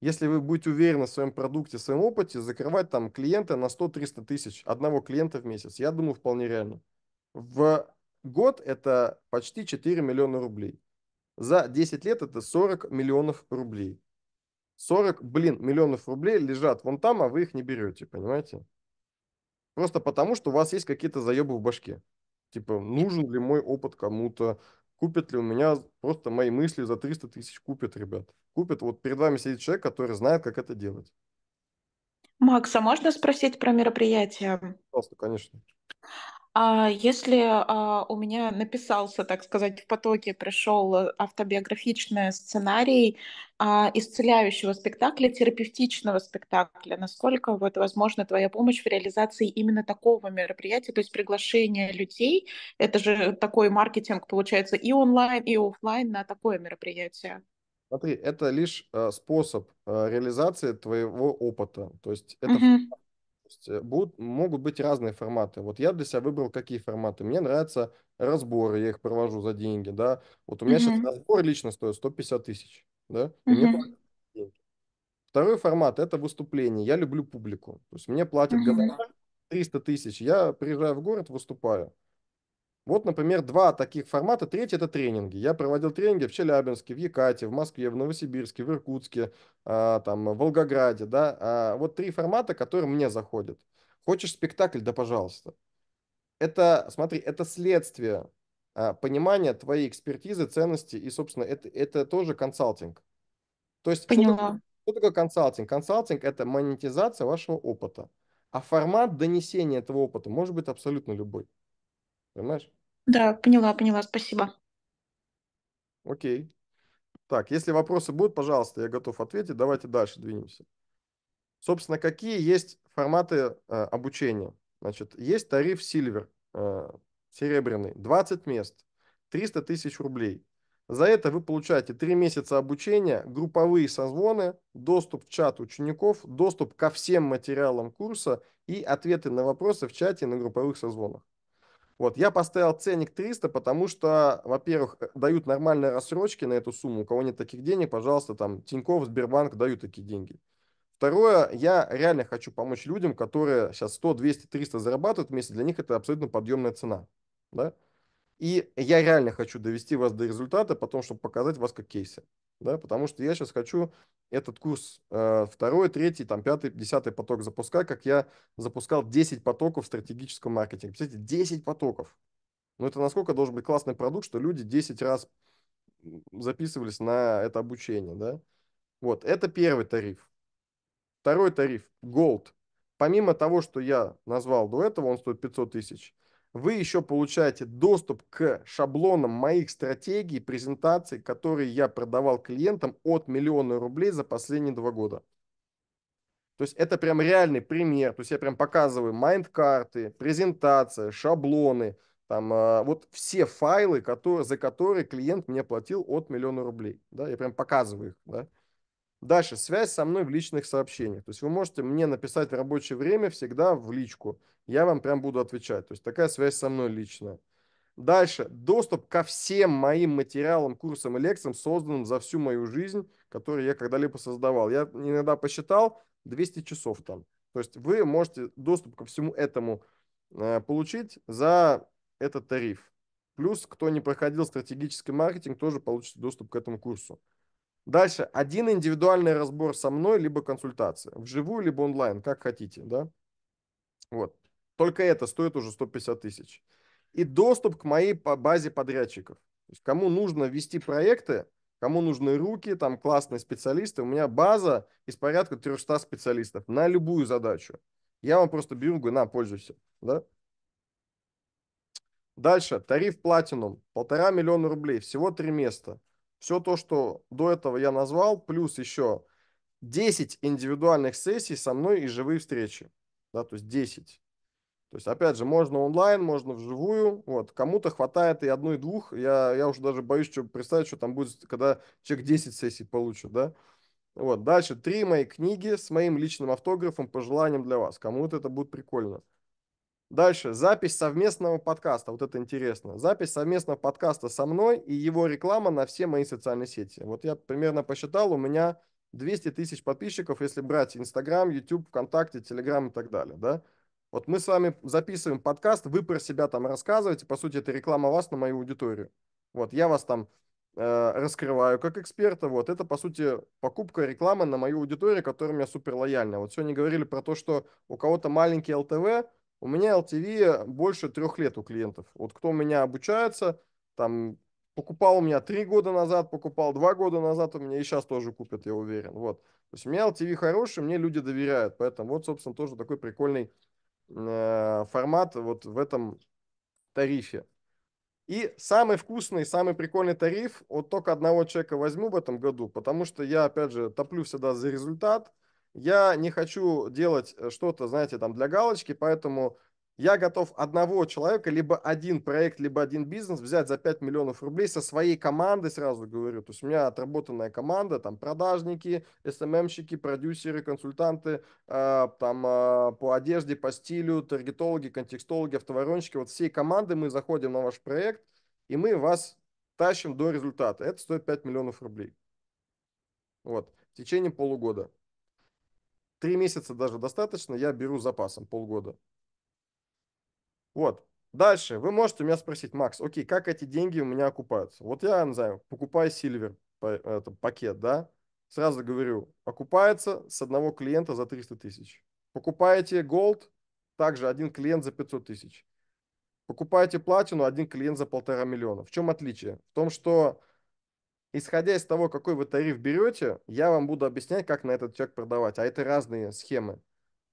если вы будете уверены в своем продукте, в своем опыте, закрывать там клиента на 100-300 тысяч, одного клиента в месяц, я думаю, вполне реально. В год это почти 4 миллиона рублей. За 10 лет это 40 миллионов рублей. 40, блин, миллионов рублей лежат вон там, а вы их не берете, понимаете? Просто потому, что у вас есть какие-то заебы в башке. Типа, нужен ли мой опыт кому-то? Купят ли у меня просто мои мысли за 300 тысяч? Купят, ребят. Купят. Вот перед вами сидит человек, который знает, как это делать. Макса, можно спросить про мероприятие? Пожалуйста, конечно. А если а, у меня написался, так сказать, в потоке пришел автобиографичный сценарий а, исцеляющего спектакля, терапевтичного спектакля, насколько вот возможна твоя помощь в реализации именно такого мероприятия, то есть приглашение людей, это же такой маркетинг получается и онлайн, и офлайн на такое мероприятие. Смотри, это лишь э, способ э, реализации твоего опыта. То есть это uh-huh есть э, будут, могут быть разные форматы. Вот я для себя выбрал какие форматы. Мне нравятся разборы, я их провожу за деньги, да. Вот у меня mm-hmm. сейчас разбор лично стоит 150 тысяч, да. И mm-hmm. мне деньги. Второй формат – это выступление. Я люблю публику. То есть мне платят mm-hmm. 300 тысяч, я приезжаю в город, выступаю. Вот, например, два таких формата. Третий – это тренинги. Я проводил тренинги в Челябинске, в Якате, в Москве, в Новосибирске, в Иркутске, э, там, в Волгограде. Да? А вот три формата, которые мне заходят. Хочешь спектакль? Да, пожалуйста. Это, смотри, это следствие э, понимания твоей экспертизы, ценности. И, собственно, это, это тоже консалтинг. То есть, Что, такое, что такое консалтинг? Консалтинг – это монетизация вашего опыта. А формат донесения этого опыта может быть абсолютно любой. Понимаешь? Да, поняла, поняла, спасибо. Окей. Так, если вопросы будут, пожалуйста, я готов ответить. Давайте дальше двинемся. Собственно, какие есть форматы э, обучения? Значит, есть тариф Silver, э, серебряный, 20 мест, 300 тысяч рублей. За это вы получаете 3 месяца обучения, групповые созвоны, доступ в чат учеников, доступ ко всем материалам курса и ответы на вопросы в чате и на групповых созвонах. Вот, я поставил ценник 300, потому что, во-первых, э, дают нормальные рассрочки на эту сумму. У кого нет таких денег, пожалуйста, там Тинькофф, Сбербанк дают такие деньги. Второе, я реально хочу помочь людям, которые сейчас 100, 200, 300 зарабатывают в месяц. Для них это абсолютно подъемная цена. Да? И я реально хочу довести вас до результата, потом, чтобы показать вас как кейсы. Да, потому что я сейчас хочу этот курс э, второй, третий, там, пятый, десятый поток запускать, как я запускал 10 потоков в стратегическом маркетинге. Представляете, 10 потоков. Ну, это насколько должен быть классный продукт, что люди 10 раз записывались на это обучение, да? Вот, это первый тариф. Второй тариф – Gold. Помимо того, что я назвал до этого, он стоит 500 тысяч. Вы еще получаете доступ к шаблонам моих стратегий, презентаций, которые я продавал клиентам от миллиона рублей за последние два года. То есть это прям реальный пример. То есть я прям показываю майнд-карты, презентация, шаблоны, там а, вот все файлы, которые, за которые клиент мне платил от миллиона рублей. Да, я прям показываю их. Да. Дальше, связь со мной в личных сообщениях. То есть вы можете мне написать в рабочее время всегда в личку. Я вам прям буду отвечать. То есть такая связь со мной личная. Дальше, доступ ко всем моим материалам, курсам и лекциям, созданным за всю мою жизнь, которые я когда-либо создавал. Я иногда посчитал 200 часов там. То есть вы можете доступ ко всему этому э, получить за этот тариф. Плюс, кто не проходил стратегический маркетинг, тоже получит доступ к этому курсу. Дальше. Один индивидуальный разбор со мной, либо консультация. Вживую, либо онлайн, как хотите, да? Вот. Только это стоит уже 150 тысяч. И доступ к моей базе подрядчиков. То есть кому нужно вести проекты, кому нужны руки, там классные специалисты. У меня база из порядка 300 специалистов на любую задачу. Я вам просто беру, говорю, на, пользуйся. Да? Дальше, тариф платинум, полтора миллиона рублей, всего три места все то, что до этого я назвал, плюс еще 10 индивидуальных сессий со мной и живые встречи. Да, то есть 10. То есть, опять же, можно онлайн, можно вживую. Вот. Кому-то хватает и одной, и двух. Я, я уже даже боюсь что представить, что там будет, когда человек 10 сессий получит. Да? Вот. Дальше три мои книги с моим личным автографом, пожеланием для вас. Кому-то это будет прикольно. Дальше, запись совместного подкаста, вот это интересно. Запись совместного подкаста со мной и его реклама на все мои социальные сети. Вот я примерно посчитал, у меня 200 тысяч подписчиков, если брать Инстаграм, YouTube, ВКонтакте, Телеграм и так далее, да. Вот мы с вами записываем подкаст, вы про себя там рассказываете, по сути, это реклама вас на мою аудиторию. Вот, я вас там э, раскрываю как эксперта, вот, это, по сути, покупка рекламы на мою аудиторию, которая у меня супер лояльна. Вот сегодня говорили про то, что у кого-то маленький ЛТВ – у меня LTV больше трех лет у клиентов. Вот кто у меня обучается, там покупал у меня три года назад, покупал два года назад, у меня и сейчас тоже купят, я уверен. Вот. То есть у меня LTV хороший, мне люди доверяют. Поэтому вот, собственно, тоже такой прикольный э, формат вот в этом тарифе. И самый вкусный, самый прикольный тариф, вот только одного человека возьму в этом году, потому что я, опять же, топлю всегда за результат – я не хочу делать э, что-то, знаете, там для галочки, поэтому я готов одного человека, либо один проект, либо один бизнес взять за 5 миллионов рублей со своей команды сразу говорю. То есть у меня отработанная команда, там продажники, СММщики, эм продюсеры, консультанты, э, там э, по одежде, по стилю, таргетологи, контекстологи, автоворонщики. Вот всей команды мы заходим на ваш проект, и мы вас тащим до результата. Это стоит 5 миллионов рублей. Вот, в течение полугода. Три месяца даже достаточно, я беру запасом полгода. Вот. Дальше вы можете у меня спросить, Макс, окей, как эти деньги у меня окупаются? Вот я, не знаю, покупаю Silver это, пакет, да? Сразу говорю, окупается с одного клиента за 300 тысяч. Покупаете Gold, также один клиент за 500 тысяч. Покупаете платину, один клиент за полтора миллиона. В чем отличие? В том, что исходя из того, какой вы тариф берете, я вам буду объяснять, как на этот чек продавать. А это разные схемы.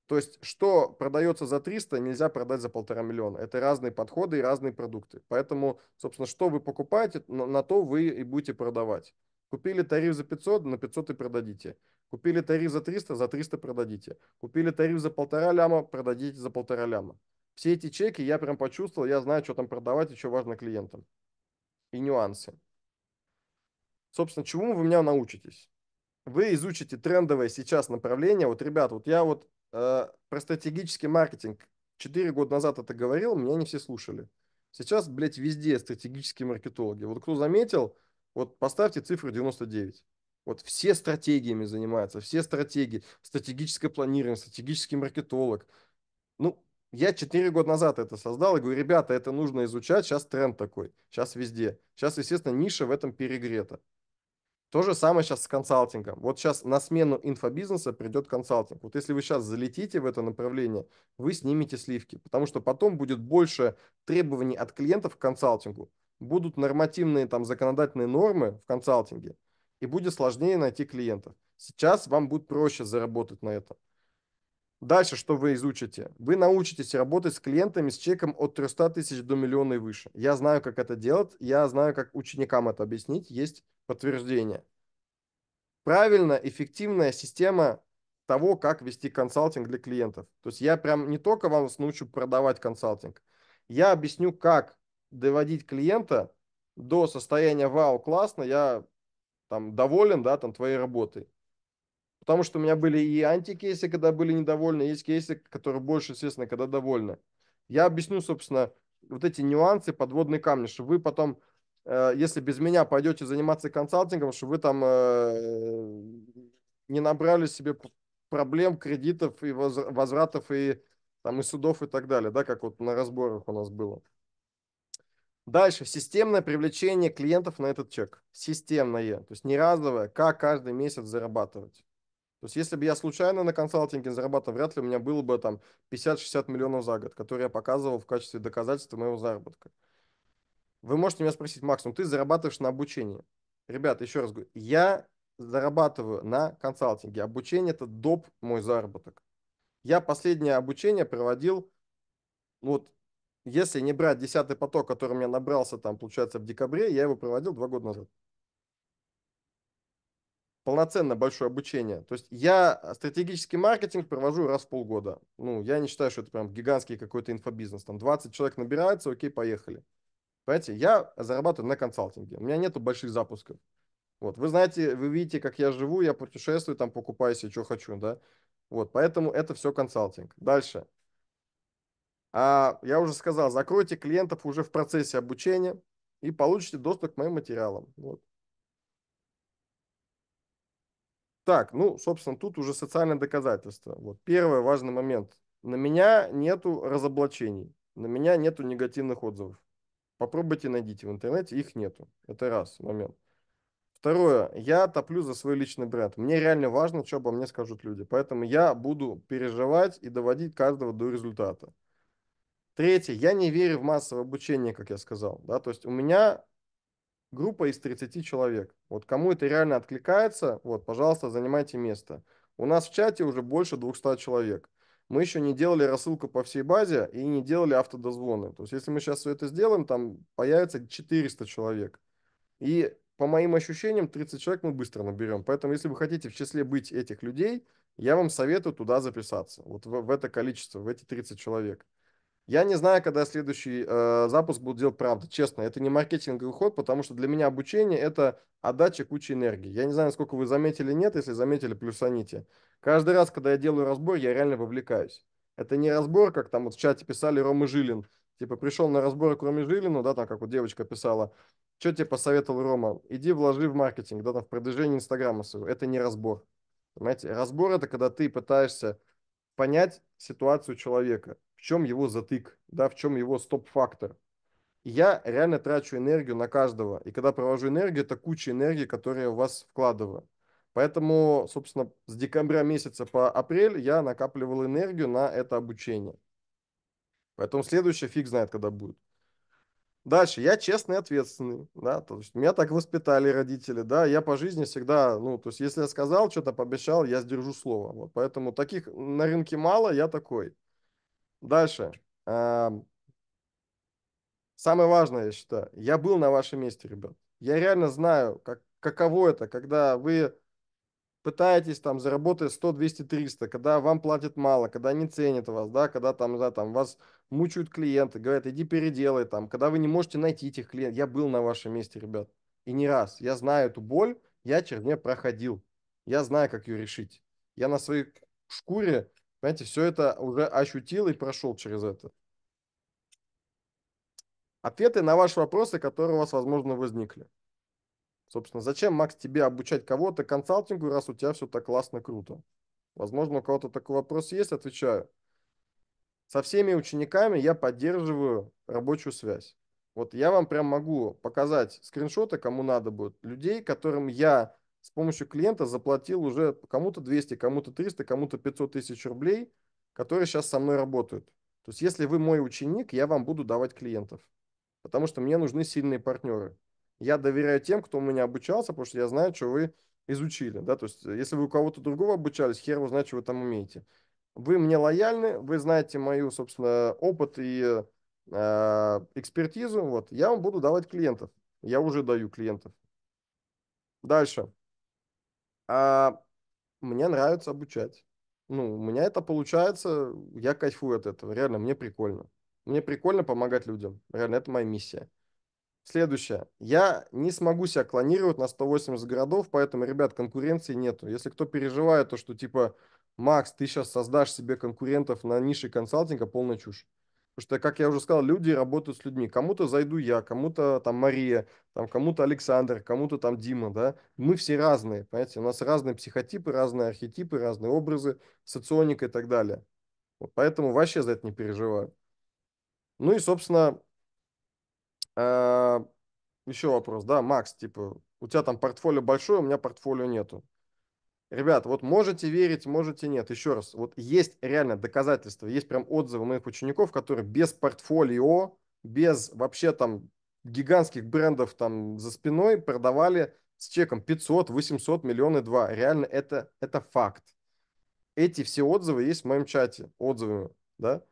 То есть, что продается за 300, нельзя продать за полтора миллиона. Это разные подходы и разные продукты. Поэтому, собственно, что вы покупаете, на то вы и будете продавать. Купили тариф за 500, на 500 и продадите. Купили тариф за 300, за 300 продадите. Купили тариф за полтора ляма, продадите за полтора ляма. Все эти чеки я прям почувствовал, я знаю, что там продавать, и что важно клиентам. И нюансы. Собственно, чему вы меня научитесь? Вы изучите трендовое сейчас направление. Вот, ребят, вот я вот э, про стратегический маркетинг 4 года назад это говорил, меня не все слушали. Сейчас, блядь, везде стратегические маркетологи. Вот кто заметил, вот поставьте цифру 99. Вот все стратегиями занимаются, все стратегии, стратегическое планирование, стратегический маркетолог. Ну, я 4 года назад это создал и говорю, ребята, это нужно изучать, сейчас тренд такой, сейчас везде. Сейчас, естественно, ниша в этом перегрета. То же самое сейчас с консалтингом. Вот сейчас на смену инфобизнеса придет консалтинг. Вот если вы сейчас залетите в это направление, вы снимете сливки, потому что потом будет больше требований от клиентов к консалтингу. Будут нормативные там законодательные нормы в консалтинге, и будет сложнее найти клиентов. Сейчас вам будет проще заработать на это. Дальше что вы изучите? Вы научитесь работать с клиентами с чеком от 300 тысяч до миллиона и выше. Я знаю, как это делать, я знаю, как ученикам это объяснить. Есть подтверждение. Правильно, эффективная система того, как вести консалтинг для клиентов. То есть я прям не только вам научу продавать консалтинг, я объясню, как доводить клиента до состояния «Вау, классно, я там доволен, да, там твоей работой». Потому что у меня были и антикейсы, когда были недовольны, есть кейсы, которые больше, естественно, когда довольны. Я объясню, собственно, вот эти нюансы, подводные камни, чтобы вы потом Э, если без меня пойдете заниматься консалтингом, что вы там э, не набрали себе проблем, кредитов и возвратов и там и судов и так далее, да, как вот на разборах у нас было. Дальше, системное привлечение клиентов на этот чек. Системное, то есть не разовое, как каждый месяц зарабатывать. То есть если бы я случайно на консалтинге зарабатывал, вряд ли у меня было бы там 50-60 миллионов за год, которые я показывал в качестве доказательства моего заработка. Вы можете меня спросить, Макс, ну ты зарабатываешь на обучении. Ребята, еще раз говорю, я зарабатываю на консалтинге. Обучение – это доп мой заработок. Я последнее обучение проводил, вот если не брать десятый поток, который у меня набрался там, получается, в декабре, я его проводил два года назад. Полноценно большое обучение. То есть я стратегический маркетинг провожу раз в полгода. Ну, я не считаю, что это прям гигантский какой-то инфобизнес. Там 20 человек набирается, окей, поехали. Понимаете, я зарабатываю на консалтинге, у меня нету больших запусков. Вот, вы знаете, вы видите, как я живу, я путешествую, там покупаю себе, что хочу, да. Вот, поэтому это все консалтинг. Дальше. А я уже сказал, закройте клиентов уже в процессе обучения и получите доступ к моим материалам. Вот. Так, ну, собственно, тут уже социальное доказательство. Вот первый важный момент. На меня нету разоблачений, на меня нету негативных отзывов. Попробуйте найдите в интернете, их нету. Это раз момент. Второе, я топлю за свой личный бренд. Мне реально важно, что обо мне скажут люди. Поэтому я буду переживать и доводить каждого до результата. Третье, я не верю в массовое обучение, как я сказал. Да? То есть у меня группа из 30 человек. Вот кому это реально откликается, вот, пожалуйста, занимайте место. У нас в чате уже больше 200 человек мы еще не делали рассылку по всей базе и не делали автодозвоны. То есть если мы сейчас все это сделаем, там появится 400 человек. И по моим ощущениям, 30 человек мы быстро наберем. Поэтому если вы хотите в числе быть этих людей, я вам советую туда записаться. Вот в, в это количество, в эти 30 человек. Я не знаю, когда следующий э, запуск будет делать, правда, честно. Это не маркетинговый ход, потому что для меня обучение – это отдача кучи энергии. Я не знаю, сколько вы заметили, нет, если заметили, плюсаните. Каждый раз, когда я делаю разбор, я реально вовлекаюсь. Это не разбор, как там вот в чате писали Рома Жилин. Типа пришел на разбор к Роме Жилину, да, там как вот девочка писала. Что тебе посоветовал Рома? Иди вложи в маркетинг, да, там в продвижение Инстаграма своего. Это не разбор. Понимаете, разбор – это когда ты пытаешься понять ситуацию человека – в чем его затык, да, в чем его стоп-фактор. Я реально трачу энергию на каждого. И когда провожу энергию, это куча энергии, которую я в вас вкладываю. Поэтому, собственно, с декабря месяца по апрель я накапливал энергию на это обучение. Поэтому следующее фиг знает, когда будет. Дальше, я честный и ответственный, да, то есть меня так воспитали родители, да, я по жизни всегда, ну, то есть если я сказал что-то, пообещал, я сдержу слово, вот, поэтому таких на рынке мало, я такой. Дальше. Самое важное, я считаю, я был на вашем месте, ребят. Я реально знаю, как, каково это, когда вы пытаетесь там заработать 100, 200, 300, когда вам платят мало, когда не ценят вас, да, когда там, да, там вас мучают клиенты, говорят, иди переделай там, когда вы не можете найти этих клиентов. Я был на вашем месте, ребят, и не раз. Я знаю эту боль, я через проходил. Я знаю, как ее решить. Я на своей шкуре Понимаете, все это уже ощутил и прошел через это. Ответы на ваши вопросы, которые у вас, возможно, возникли. Собственно, зачем, Макс, тебе обучать кого-то консалтингу, раз у тебя все так классно, круто? Возможно, у кого-то такой вопрос есть, отвечаю. Со всеми учениками я поддерживаю рабочую связь. Вот я вам прям могу показать скриншоты, кому надо будет, людей, которым я с помощью клиента заплатил уже кому-то 200, кому-то 300, кому-то 500 тысяч рублей, которые сейчас со мной работают. То есть если вы мой ученик, я вам буду давать клиентов, потому что мне нужны сильные партнеры. Я доверяю тем, кто у меня обучался, потому что я знаю, что вы изучили. Да? То есть э, если вы у кого-то другого обучались, хер вы что вы там умеете. Вы мне лояльны, вы знаете мою, собственно, опыт и э, а, экспертизу. Вот. Я вам буду давать клиентов. Я уже даю клиентов. Дальше. А мне нравится обучать. Ну, у меня это получается, я кайфую от этого. Реально, мне прикольно. Мне прикольно помогать людям. Реально, это моя миссия. Следующее. Я не смогу себя клонировать на 180 городов, поэтому, ребят, конкуренции нету. Если кто переживает то, что типа, Макс, ты сейчас создашь себе конкурентов на нише консалтинга, полная чушь. Потому что, как я уже сказал, люди работают с людьми. Кому-то зайду я, кому-то там Мария, там кому-то Александр, кому-то там Дима, да. Мы все разные, понимаете? У нас разные психотипы, разные архетипы, разные образы, соционика и так далее. Вот поэтому вообще за это не переживаю. Ну и, собственно, а, еще вопрос, да, Макс, типа, у тебя там портфолио большое, у меня портфолио нету. Ребят, вот можете верить, можете нет. Еще раз, вот есть реально доказательства, есть прям отзывы моих учеников, которые без портфолио, без вообще там гигантских брендов там за спиной продавали с чеком 500, 800, миллион два. Реально это, это факт. Эти все отзывы есть в моем чате, отзывы, да.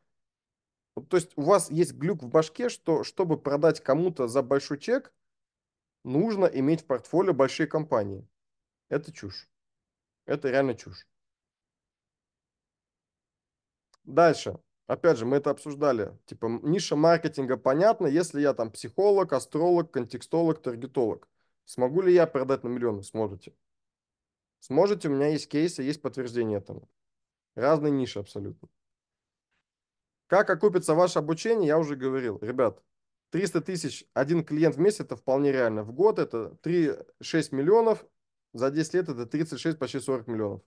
Вот, то есть у вас есть глюк в башке, что чтобы продать кому-то за большой чек, нужно иметь в портфолио большие компании. Это чушь. Это реально чушь. Дальше. Опять же, мы это обсуждали. Типа ниша маркетинга понятна, если я там психолог, астролог, контекстолог, таргетолог. Смогу ли я продать на миллион? Сможете. Сможете, у меня есть кейсы, есть подтверждение этому. Разные ниши абсолютно. Как окупится ваше обучение, я уже говорил. Ребят, 300 тысяч один клиент в месяц – это вполне реально. В год это 3-6 миллионов за 10 лет это 36, почти 40 миллионов.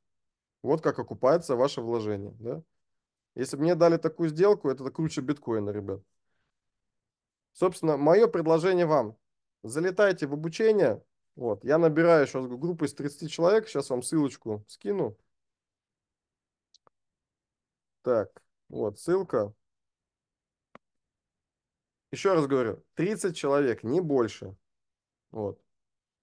Вот как окупается ваше вложение. Да? Если бы мне дали такую сделку, это круче биткоина, ребят. Собственно, мое предложение вам. Залетайте в обучение. Вот, я набираю сейчас группу из 30 человек. Сейчас вам ссылочку скину. Так, вот ссылка. Еще раз говорю, 30 человек, не больше. Вот.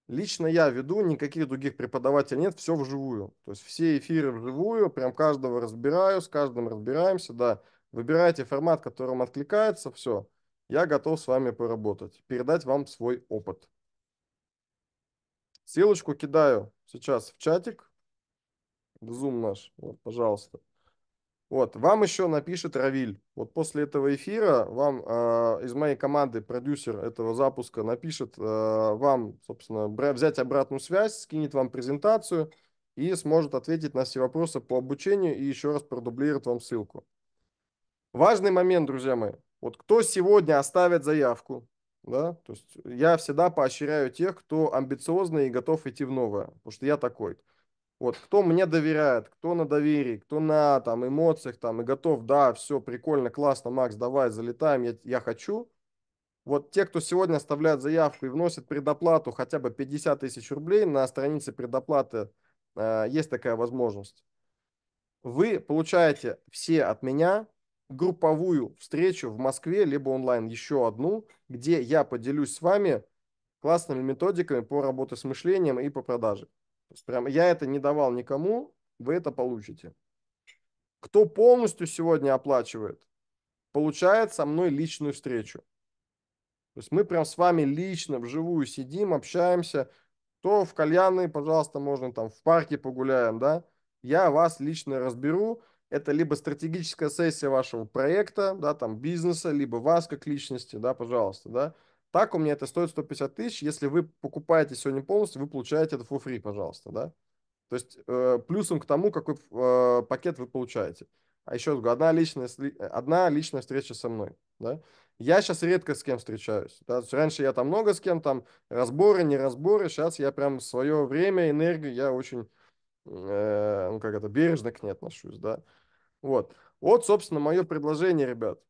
Лично я веду, никаких других преподавателей нет, все вживую. То есть все эфиры вживую, прям каждого разбираю, с каждым разбираемся, да. Выбирайте формат, которым откликается, все. Я готов с вами поработать, передать вам свой опыт. Ссылочку кидаю сейчас в чатик, зум наш, вот, пожалуйста. Вот, вам еще напишет Равиль. Вот после этого эфира вам э, из моей команды продюсер этого запуска напишет э, вам, собственно, взять обратную связь, скинет вам презентацию и сможет ответить на все вопросы по обучению и еще раз продублирует вам ссылку. Важный момент, друзья мои. Вот кто сегодня оставит заявку, да, то есть я всегда поощряю тех, кто амбициозный и готов идти в новое, потому что я такой. Вот, кто мне доверяет, кто на доверии, кто на там, эмоциях там, и готов, да, все прикольно, классно, Макс, давай, залетаем, я, я хочу. Вот те, кто сегодня оставляет заявку и вносит предоплату хотя бы 50 тысяч рублей, на странице предоплаты э, есть такая возможность. Вы получаете все от меня групповую встречу в Москве, либо онлайн еще одну, где я поделюсь с вами классными методиками по работе с мышлением и по продаже. Прям я это не давал никому, вы это получите. Кто полностью сегодня оплачивает, получает со мной личную встречу. То есть мы прям с вами лично, вживую сидим, общаемся. То в кальянной, пожалуйста, можно там в парке погуляем, да. Я вас лично разберу. Это либо стратегическая сессия вашего проекта, да, там бизнеса, либо вас как личности, да, пожалуйста, да. Так у меня это стоит 150 тысяч. Если вы покупаете сегодня полностью, вы получаете это for free, пожалуйста, да? То есть э, плюсом к тому, какой э, пакет вы получаете. А еще раз говорю, одна личная, одна личная встреча со мной, да? Я сейчас редко с кем встречаюсь. Да? Раньше я там много с кем, там разборы, не разборы. Сейчас я прям свое время, энергию, я очень, э, ну как это, бережно к ней отношусь, да? Вот. Вот, собственно, мое предложение, ребят.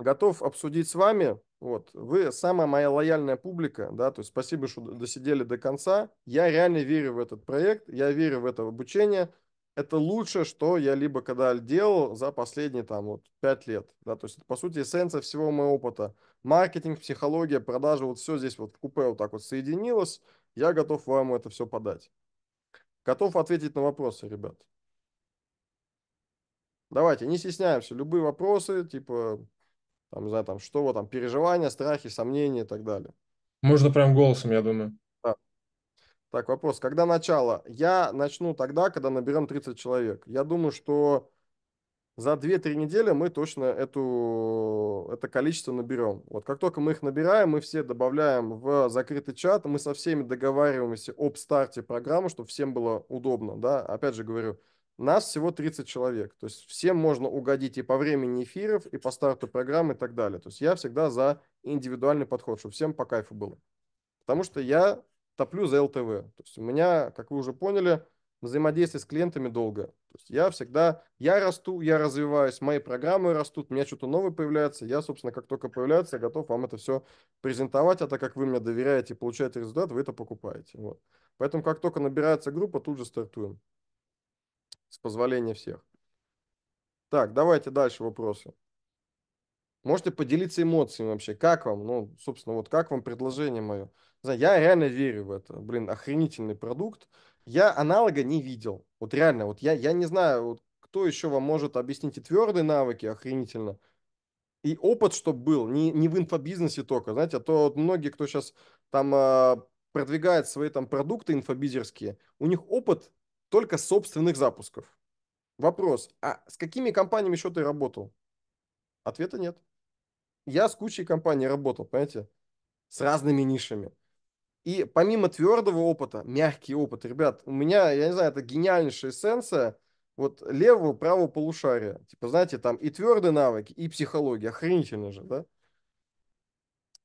Готов обсудить с вами вот. Вы самая моя лояльная публика, да, то есть спасибо, что досидели до конца. Я реально верю в этот проект, я верю в это обучение. Это лучшее, что я либо когда делал за последние там вот пять лет, да, то есть это, по сути эссенция всего моего опыта. Маркетинг, психология, продажи, вот все здесь вот в купе вот так вот соединилось. Я готов вам это все подать. Готов ответить на вопросы, ребят. Давайте, не стесняемся. Любые вопросы, типа, там, не знаю, там, что там, переживания, страхи, сомнения и так далее. Можно прям голосом, я думаю. Да. Так, вопрос. Когда начало? Я начну тогда, когда наберем 30 человек. Я думаю, что за 2-3 недели мы точно эту, это количество наберем. Вот как только мы их набираем, мы все добавляем в закрытый чат, мы со всеми договариваемся об старте программы, чтобы всем было удобно. Да? Опять же говорю, нас всего 30 человек. То есть всем можно угодить и по времени эфиров, и по старту программы и так далее. То есть я всегда за индивидуальный подход, чтобы всем по кайфу было. Потому что я топлю за ЛТВ. То есть у меня, как вы уже поняли, взаимодействие с клиентами долго. То есть я всегда, я расту, я развиваюсь, мои программы растут, у меня что-то новое появляется. Я, собственно, как только появляется, я готов вам это все презентовать. А так как вы мне доверяете и получаете результат, вы это покупаете. Вот. Поэтому как только набирается группа, тут же стартуем. С позволения всех. Так, давайте дальше вопросы. Можете поделиться эмоциями вообще. Как вам? Ну, собственно, вот как вам предложение мое? Я реально верю в это. Блин, охренительный продукт. Я аналога не видел. Вот реально, вот я, я не знаю, вот кто еще вам может объяснить и твердые навыки охренительно. И опыт, чтобы был, не, не в инфобизнесе только, знаете, а то вот многие, кто сейчас там э, продвигает свои там продукты инфобизерские, у них опыт только собственных запусков. Вопрос, а с какими компаниями еще ты работал? Ответа нет. Я с кучей компаний работал, понимаете, с разными нишами. И помимо твердого опыта, мягкий опыт, ребят, у меня, я не знаю, это гениальнейшая эссенция вот левого, правого полушария. Типа, знаете, там и твердые навыки, и психология. Охренительно же, да?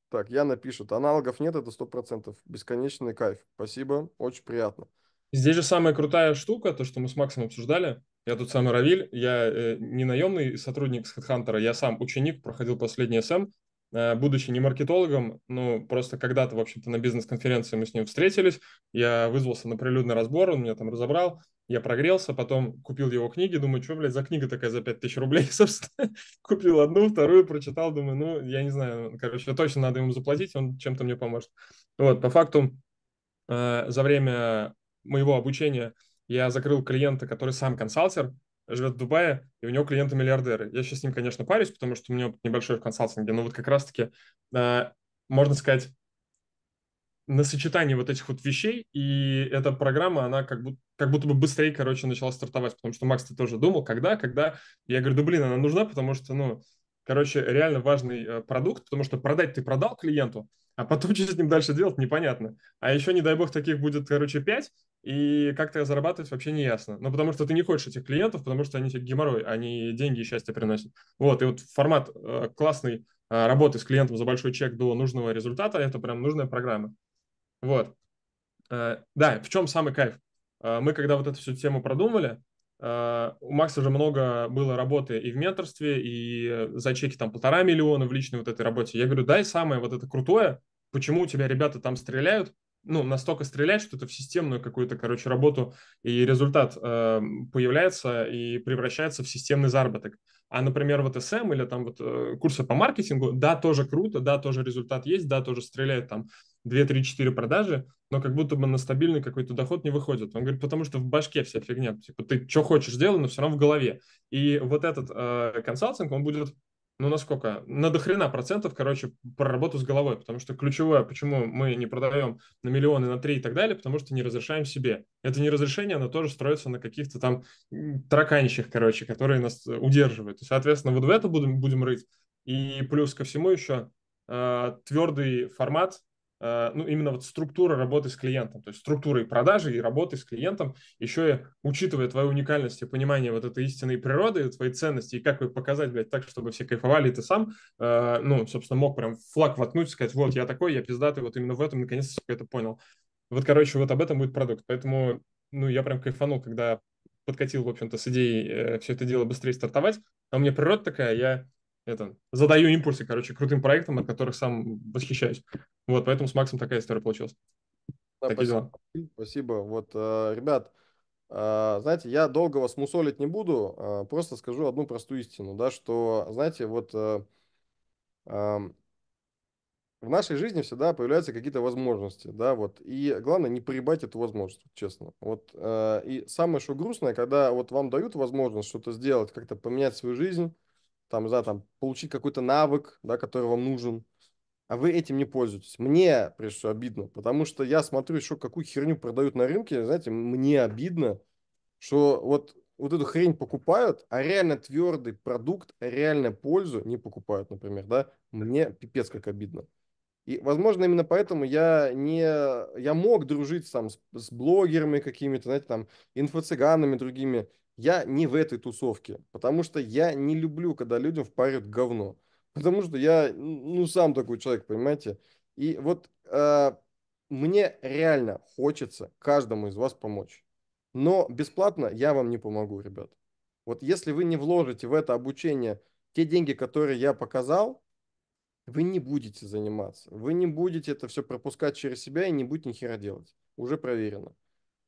Так, я напишу. аналогов нет, это 100%. Бесконечный кайф. Спасибо, очень приятно. Здесь же самая крутая штука, то, что мы с Максом обсуждали. Я тут самый Равиль, я э, не наемный сотрудник с HeadHunter, я сам ученик, проходил последний СМ, эм, э, будучи не маркетологом, ну, просто когда-то, в общем-то, на бизнес-конференции мы с ним встретились, я вызвался на прилюдный разбор, он меня там разобрал, я прогрелся, потом купил его книги, думаю, что, блядь, за книга такая за 5000 рублей, *laughs* собственно. купил одну, вторую прочитал, думаю, ну, я не знаю, короче, точно надо ему заплатить, он чем-то мне поможет. Вот, по факту, э, за время моего обучения я закрыл клиента, который сам консалтер, живет в Дубае, и у него клиенты миллиардеры. Я сейчас с ним, конечно, парюсь, потому что у меня небольшой в консалтинге, но вот как раз-таки, э, можно сказать, на сочетании вот этих вот вещей, и эта программа, она как будто, как будто бы быстрее, короче, начала стартовать, потому что Макс, ты тоже думал, когда, когда. Я говорю, да блин, она нужна, потому что, ну, короче, реально важный э, продукт, потому что продать ты продал клиенту, а потом, *laughs* что с ним дальше делать, непонятно. А еще, не дай бог, таких будет, короче, 5, и как-то зарабатывать вообще не ясно. Ну, потому что ты не хочешь этих клиентов, потому что они тебе геморрой, они а деньги и счастье приносят. Вот, и вот формат э, классной э, работы с клиентом за большой чек до нужного результата, это прям нужная программа. Вот. Э, да, в чем самый кайф? Э, мы, когда вот эту всю тему продумали, а, у Макса уже много было работы и в менторстве, и э, за чеки там полтора миллиона в личной вот этой работе. Я говорю, дай самое вот это крутое, почему у тебя ребята там стреляют, ну, настолько стреляют, что это в системную какую-то, короче, работу, и результат э, появляется и превращается в системный заработок. А, например, вот СМ или там вот э, курсы по маркетингу, да, тоже круто, да, тоже результат есть, да, тоже стреляют там 2-3-4 продажи, но как будто бы на стабильный какой-то доход не выходит. Он говорит, потому что в башке вся фигня. Типа, ты что хочешь делай, но все равно в голове. И вот этот э, консалтинг, он будет ну, насколько? На дохрена процентов, короче, про работу с головой, потому что ключевое, почему мы не продаем на миллионы, на три и так далее, потому что не разрешаем себе. Это не разрешение, оно тоже строится на каких-то там тараканищах, короче, которые нас э, удерживают. И, соответственно, вот в это будем, будем рыть. И плюс ко всему еще э, твердый формат, Э, ну, именно вот структура работы с клиентом, то есть структурой продажи и работы с клиентом, еще и учитывая твою уникальность и понимание вот этой истинной природы, твои ценности, и как ее показать, блядь, так, чтобы все кайфовали, и ты сам, э, ну, собственно, мог прям флаг воткнуть, сказать, вот, я такой, я пиздатый, вот именно в этом, наконец-то, это понял. Вот, короче, вот об этом будет продукт. Поэтому, ну, я прям кайфанул, когда подкатил, в общем-то, с идеей э, все это дело быстрее стартовать. А у меня природа такая, я это, задаю импульсы, короче, крутым проектам, от которых сам восхищаюсь. Вот, поэтому с Максом такая история получилась. Да, Такие спасибо. дела. Спасибо. Вот, э, ребят, э, знаете, я долго вас мусолить не буду, э, просто скажу одну простую истину, да, что, знаете, вот эм, в нашей жизни всегда появляются какие-то возможности, да, вот, и главное не проебать эту возможность, честно, вот, и самое что грустное, когда вот вам дают возможность что-то сделать, как-то поменять свою жизнь, там, да, там, получить какой-то навык, да, который вам нужен, а вы этим не пользуетесь. Мне, прежде всего, обидно, потому что я смотрю еще, какую херню продают на рынке, знаете, мне обидно, что вот, вот эту хрень покупают, а реально твердый продукт, а реально пользу не покупают, например, да, мне пипец как обидно. И, возможно, именно поэтому я не... Я мог дружить там с, с блогерами какими-то, знаете, там, инфо-цыганами другими, я не в этой тусовке, потому что я не люблю, когда людям впарят говно. *laughs* Потому что я, ну, сам такой человек, понимаете? И вот э, мне реально хочется каждому из вас помочь. Но бесплатно я вам не помогу, ребят. Вот если вы не вложите в это обучение те деньги, которые я показал, вы не будете заниматься. Вы не будете это все пропускать через себя и не будете ни хера делать. Уже проверено.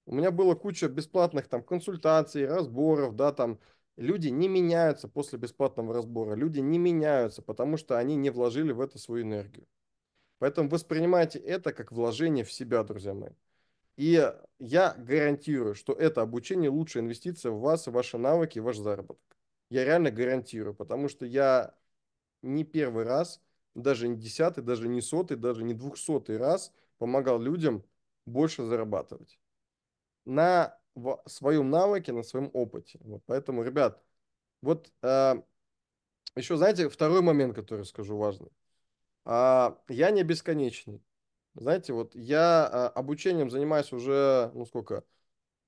У меня было куча бесплатных там консультаций, разборов, да, там люди не меняются после бесплатного разбора, люди не меняются, потому что они не вложили в это свою энергию. Поэтому воспринимайте это как вложение в себя, друзья мои. И я гарантирую, что это обучение лучшая инвестиция в вас, ваши навыки, ваш заработок. Я реально гарантирую, потому что я не первый раз, даже не десятый, даже не сотый, даже не двухсотый раз помогал людям больше зарабатывать на своем навыке, на своем опыте. Вот поэтому, ребят, вот э, еще, знаете, второй момент, который скажу важный. Э, я не бесконечный. Знаете, вот я э, обучением занимаюсь уже, ну сколько,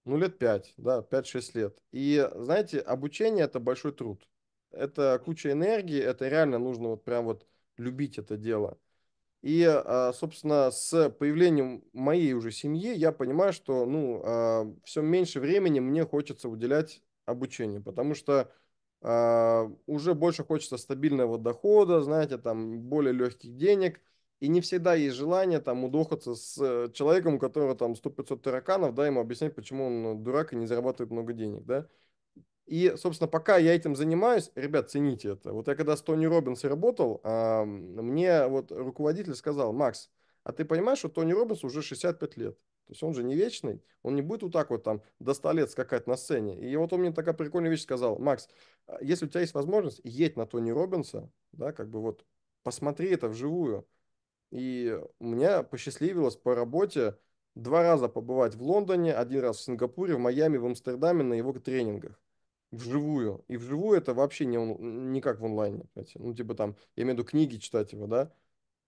ну лет 5, да, 5-6 лет. И, знаете, обучение – это большой труд. Это куча энергии, это реально нужно вот прям вот любить это дело. И, а, собственно, с появлением моей уже семьи я понимаю, что, ну, а, все меньше времени мне хочется уделять обучению, потому что а, уже больше хочется стабильного дохода, знаете, там, более легких денег, и не всегда есть желание там удохаться с человеком, у которого там 100-500 тараканов, да, ему объяснять, почему он э, дурак и не зарабатывает много денег, да. И, собственно, пока я этим занимаюсь, ребят, цените это. Вот я когда с Тони Робинс работал, мне вот руководитель сказал, Макс, а ты понимаешь, что Тони Робинс уже 65 лет? То есть он же не вечный, он не будет вот так вот там до 100 лет скакать на сцене. И вот он мне такая прикольная вещь сказал, Макс, а, если у тебя есть возможность, едь на Тони Робинса, да, как бы вот посмотри это вживую. И мне посчастливилось по работе два раза побывать в Лондоне, один раз в Сингапуре, в Майами, в Амстердаме на его тренингах вживую. И вживую это вообще не, он, не как в онлайне. Понимаете? Ну, типа там, я имею в виду книги читать его, да.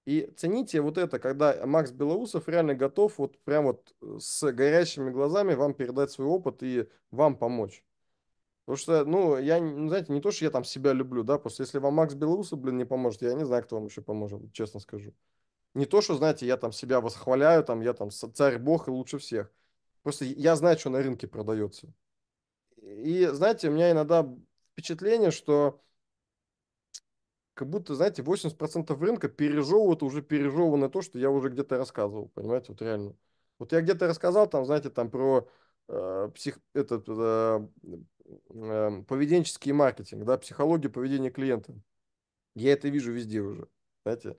И цените вот это, когда Макс Белоусов реально готов вот прям вот э, с горящими глазами вам передать свой опыт и вам помочь. Потому что, ну, я, ну, знаете, не то, что я там себя люблю, да, просто если вам Макс Белоусов, блин, не поможет, я не знаю, кто вам еще поможет, честно скажу. Не то, что, знаете, я там себя восхваляю, там, я там царь-бог и лучше всех. Просто я знаю, что на рынке продается. И, знаете, у меня иногда впечатление, что как будто, знаете, 80% рынка пережевывают уже пережеванное то, что я уже где-то рассказывал, понимаете, вот реально. Вот я где-то рассказал там, знаете, там про э, псих, этот, э, э, поведенческий маркетинг, да, психологию поведения клиента. Я это вижу везде уже, знаете.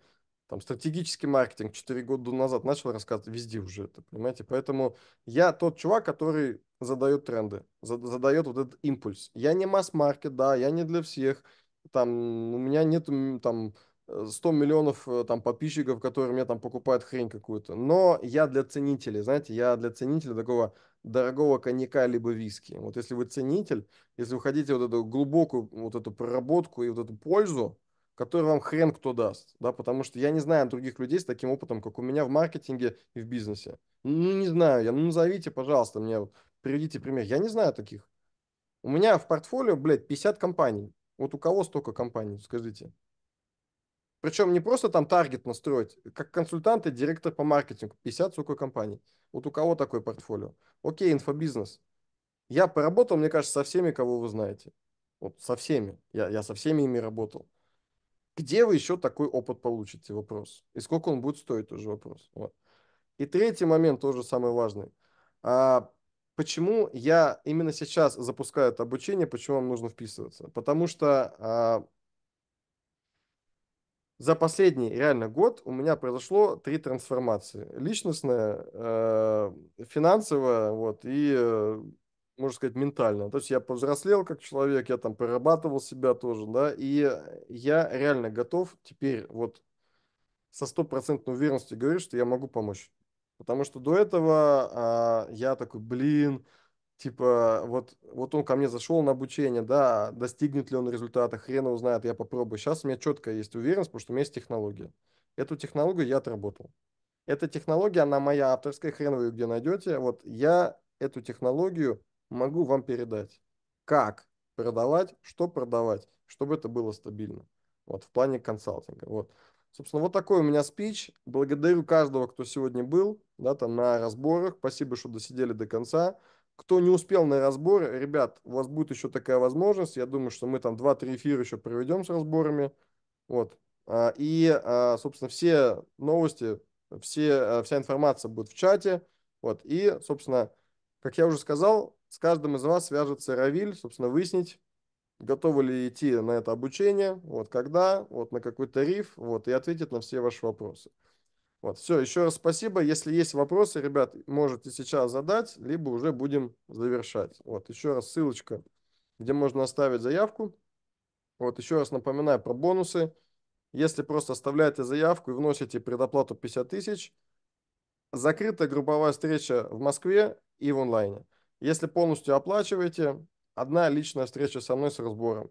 Там стратегический маркетинг 4 года назад начал рассказывать везде уже это, понимаете? Поэтому я тот чувак, который задает тренды, задает вот этот импульс. Я не масс-маркет, да, я не для всех. Там у меня нет там 100 э, миллионов э, там подписчиков, которые мне там покупают хрень какую-то. Но я для ценителей, знаете, я для ценителей такого дорогого коньяка либо виски. Вот если вы ценитель, если вы хотите вот эту глубокую вот эту проработку и вот эту пользу, который вам хрен кто даст, да, потому что я не знаю других людей с таким опытом, как у меня в маркетинге и в бизнесе. Ну, не знаю, я, ну, назовите, пожалуйста, мне, приведите пример. Я не знаю таких. У меня в портфолио, блядь, 50 компаний. Вот у кого столько компаний, скажите? Причем не просто там таргет настроить, как консультант и директор по маркетингу, 50, сука, компаний. Вот у кого такое портфолио? Окей, инфобизнес. Я поработал, мне кажется, со всеми, кого вы знаете. Вот со всеми. Я, я со всеми ими работал. Где вы еще такой опыт получите? Вопрос. И сколько он будет стоить? Тоже вопрос. Вот. И третий момент тоже самый важный. А, почему я именно сейчас запускаю это обучение? Почему вам нужно вписываться? Потому что а, за последний реально год у меня произошло три трансформации. Личностная, э, финансовая вот, и э, можно сказать, ментально. То есть я повзрослел как человек, я там прорабатывал себя тоже, да, и э, я реально готов теперь вот со стопроцентной уверенностью говорить, что я могу помочь. Потому что до этого а, я такой, блин, типа, вот, вот он ко мне зашел на обучение, да, достигнет ли он результата, хрен его знает, я попробую. Сейчас у меня четкая есть уверенность, потому что у меня есть технология. Эту технологию я отработал. Эта технология, она моя авторская, хрен вы ее где найдете. Вот я эту технологию могу вам передать. Как продавать, что продавать, чтобы это было стабильно. Вот в плане консалтинга. Вот. Собственно, вот такой у меня спич. Благодарю каждого, кто сегодня был да, там на разборах. Спасибо, что досидели до конца. Кто не успел на разбор, ребят, у вас будет еще такая возможность. Я думаю, что мы там 2-3 эфира еще проведем с разборами. Вот. А, и, а, собственно, все новости, все, а, вся информация будет в чате. Вот. И, собственно, как я уже сказал, с каждым из вас свяжется Равиль, собственно, выяснить, готовы ли идти на это обучение, вот когда, вот на какой тариф, вот, и ответит на все ваши вопросы. Вот, все, еще раз спасибо. Если есть вопросы, ребят, можете сейчас задать, либо уже будем завершать. Вот, еще раз ссылочка, где можно оставить заявку. Вот, еще раз напоминаю про бонусы. Если просто оставляете заявку и вносите предоплату 50 тысяч, закрытая групповая встреча в Москве и в онлайне. Если полностью оплачиваете, одна личная встреча со мной с разбором.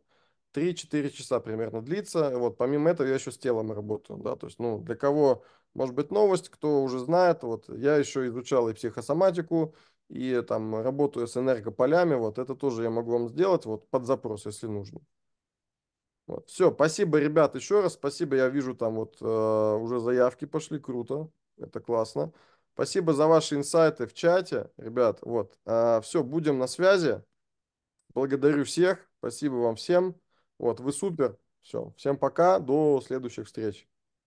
3-4 часа примерно длится. Вот, помимо этого, я еще с телом работаю. Да? То есть, ну, для кого может быть новость, кто уже знает, вот я еще изучал и психосоматику, и там работаю с энергополями. Вот это тоже я могу вам сделать вот, под запрос, если нужно. Вот. Все, спасибо, ребят, еще раз. Спасибо, я вижу там вот э, уже заявки пошли, круто, это классно. Спасибо за ваши инсайты в чате, ребят. Вот, а, все, будем на связи. Благодарю всех. Спасибо вам всем. Вот, вы супер. Все, всем пока. До следующих встреч.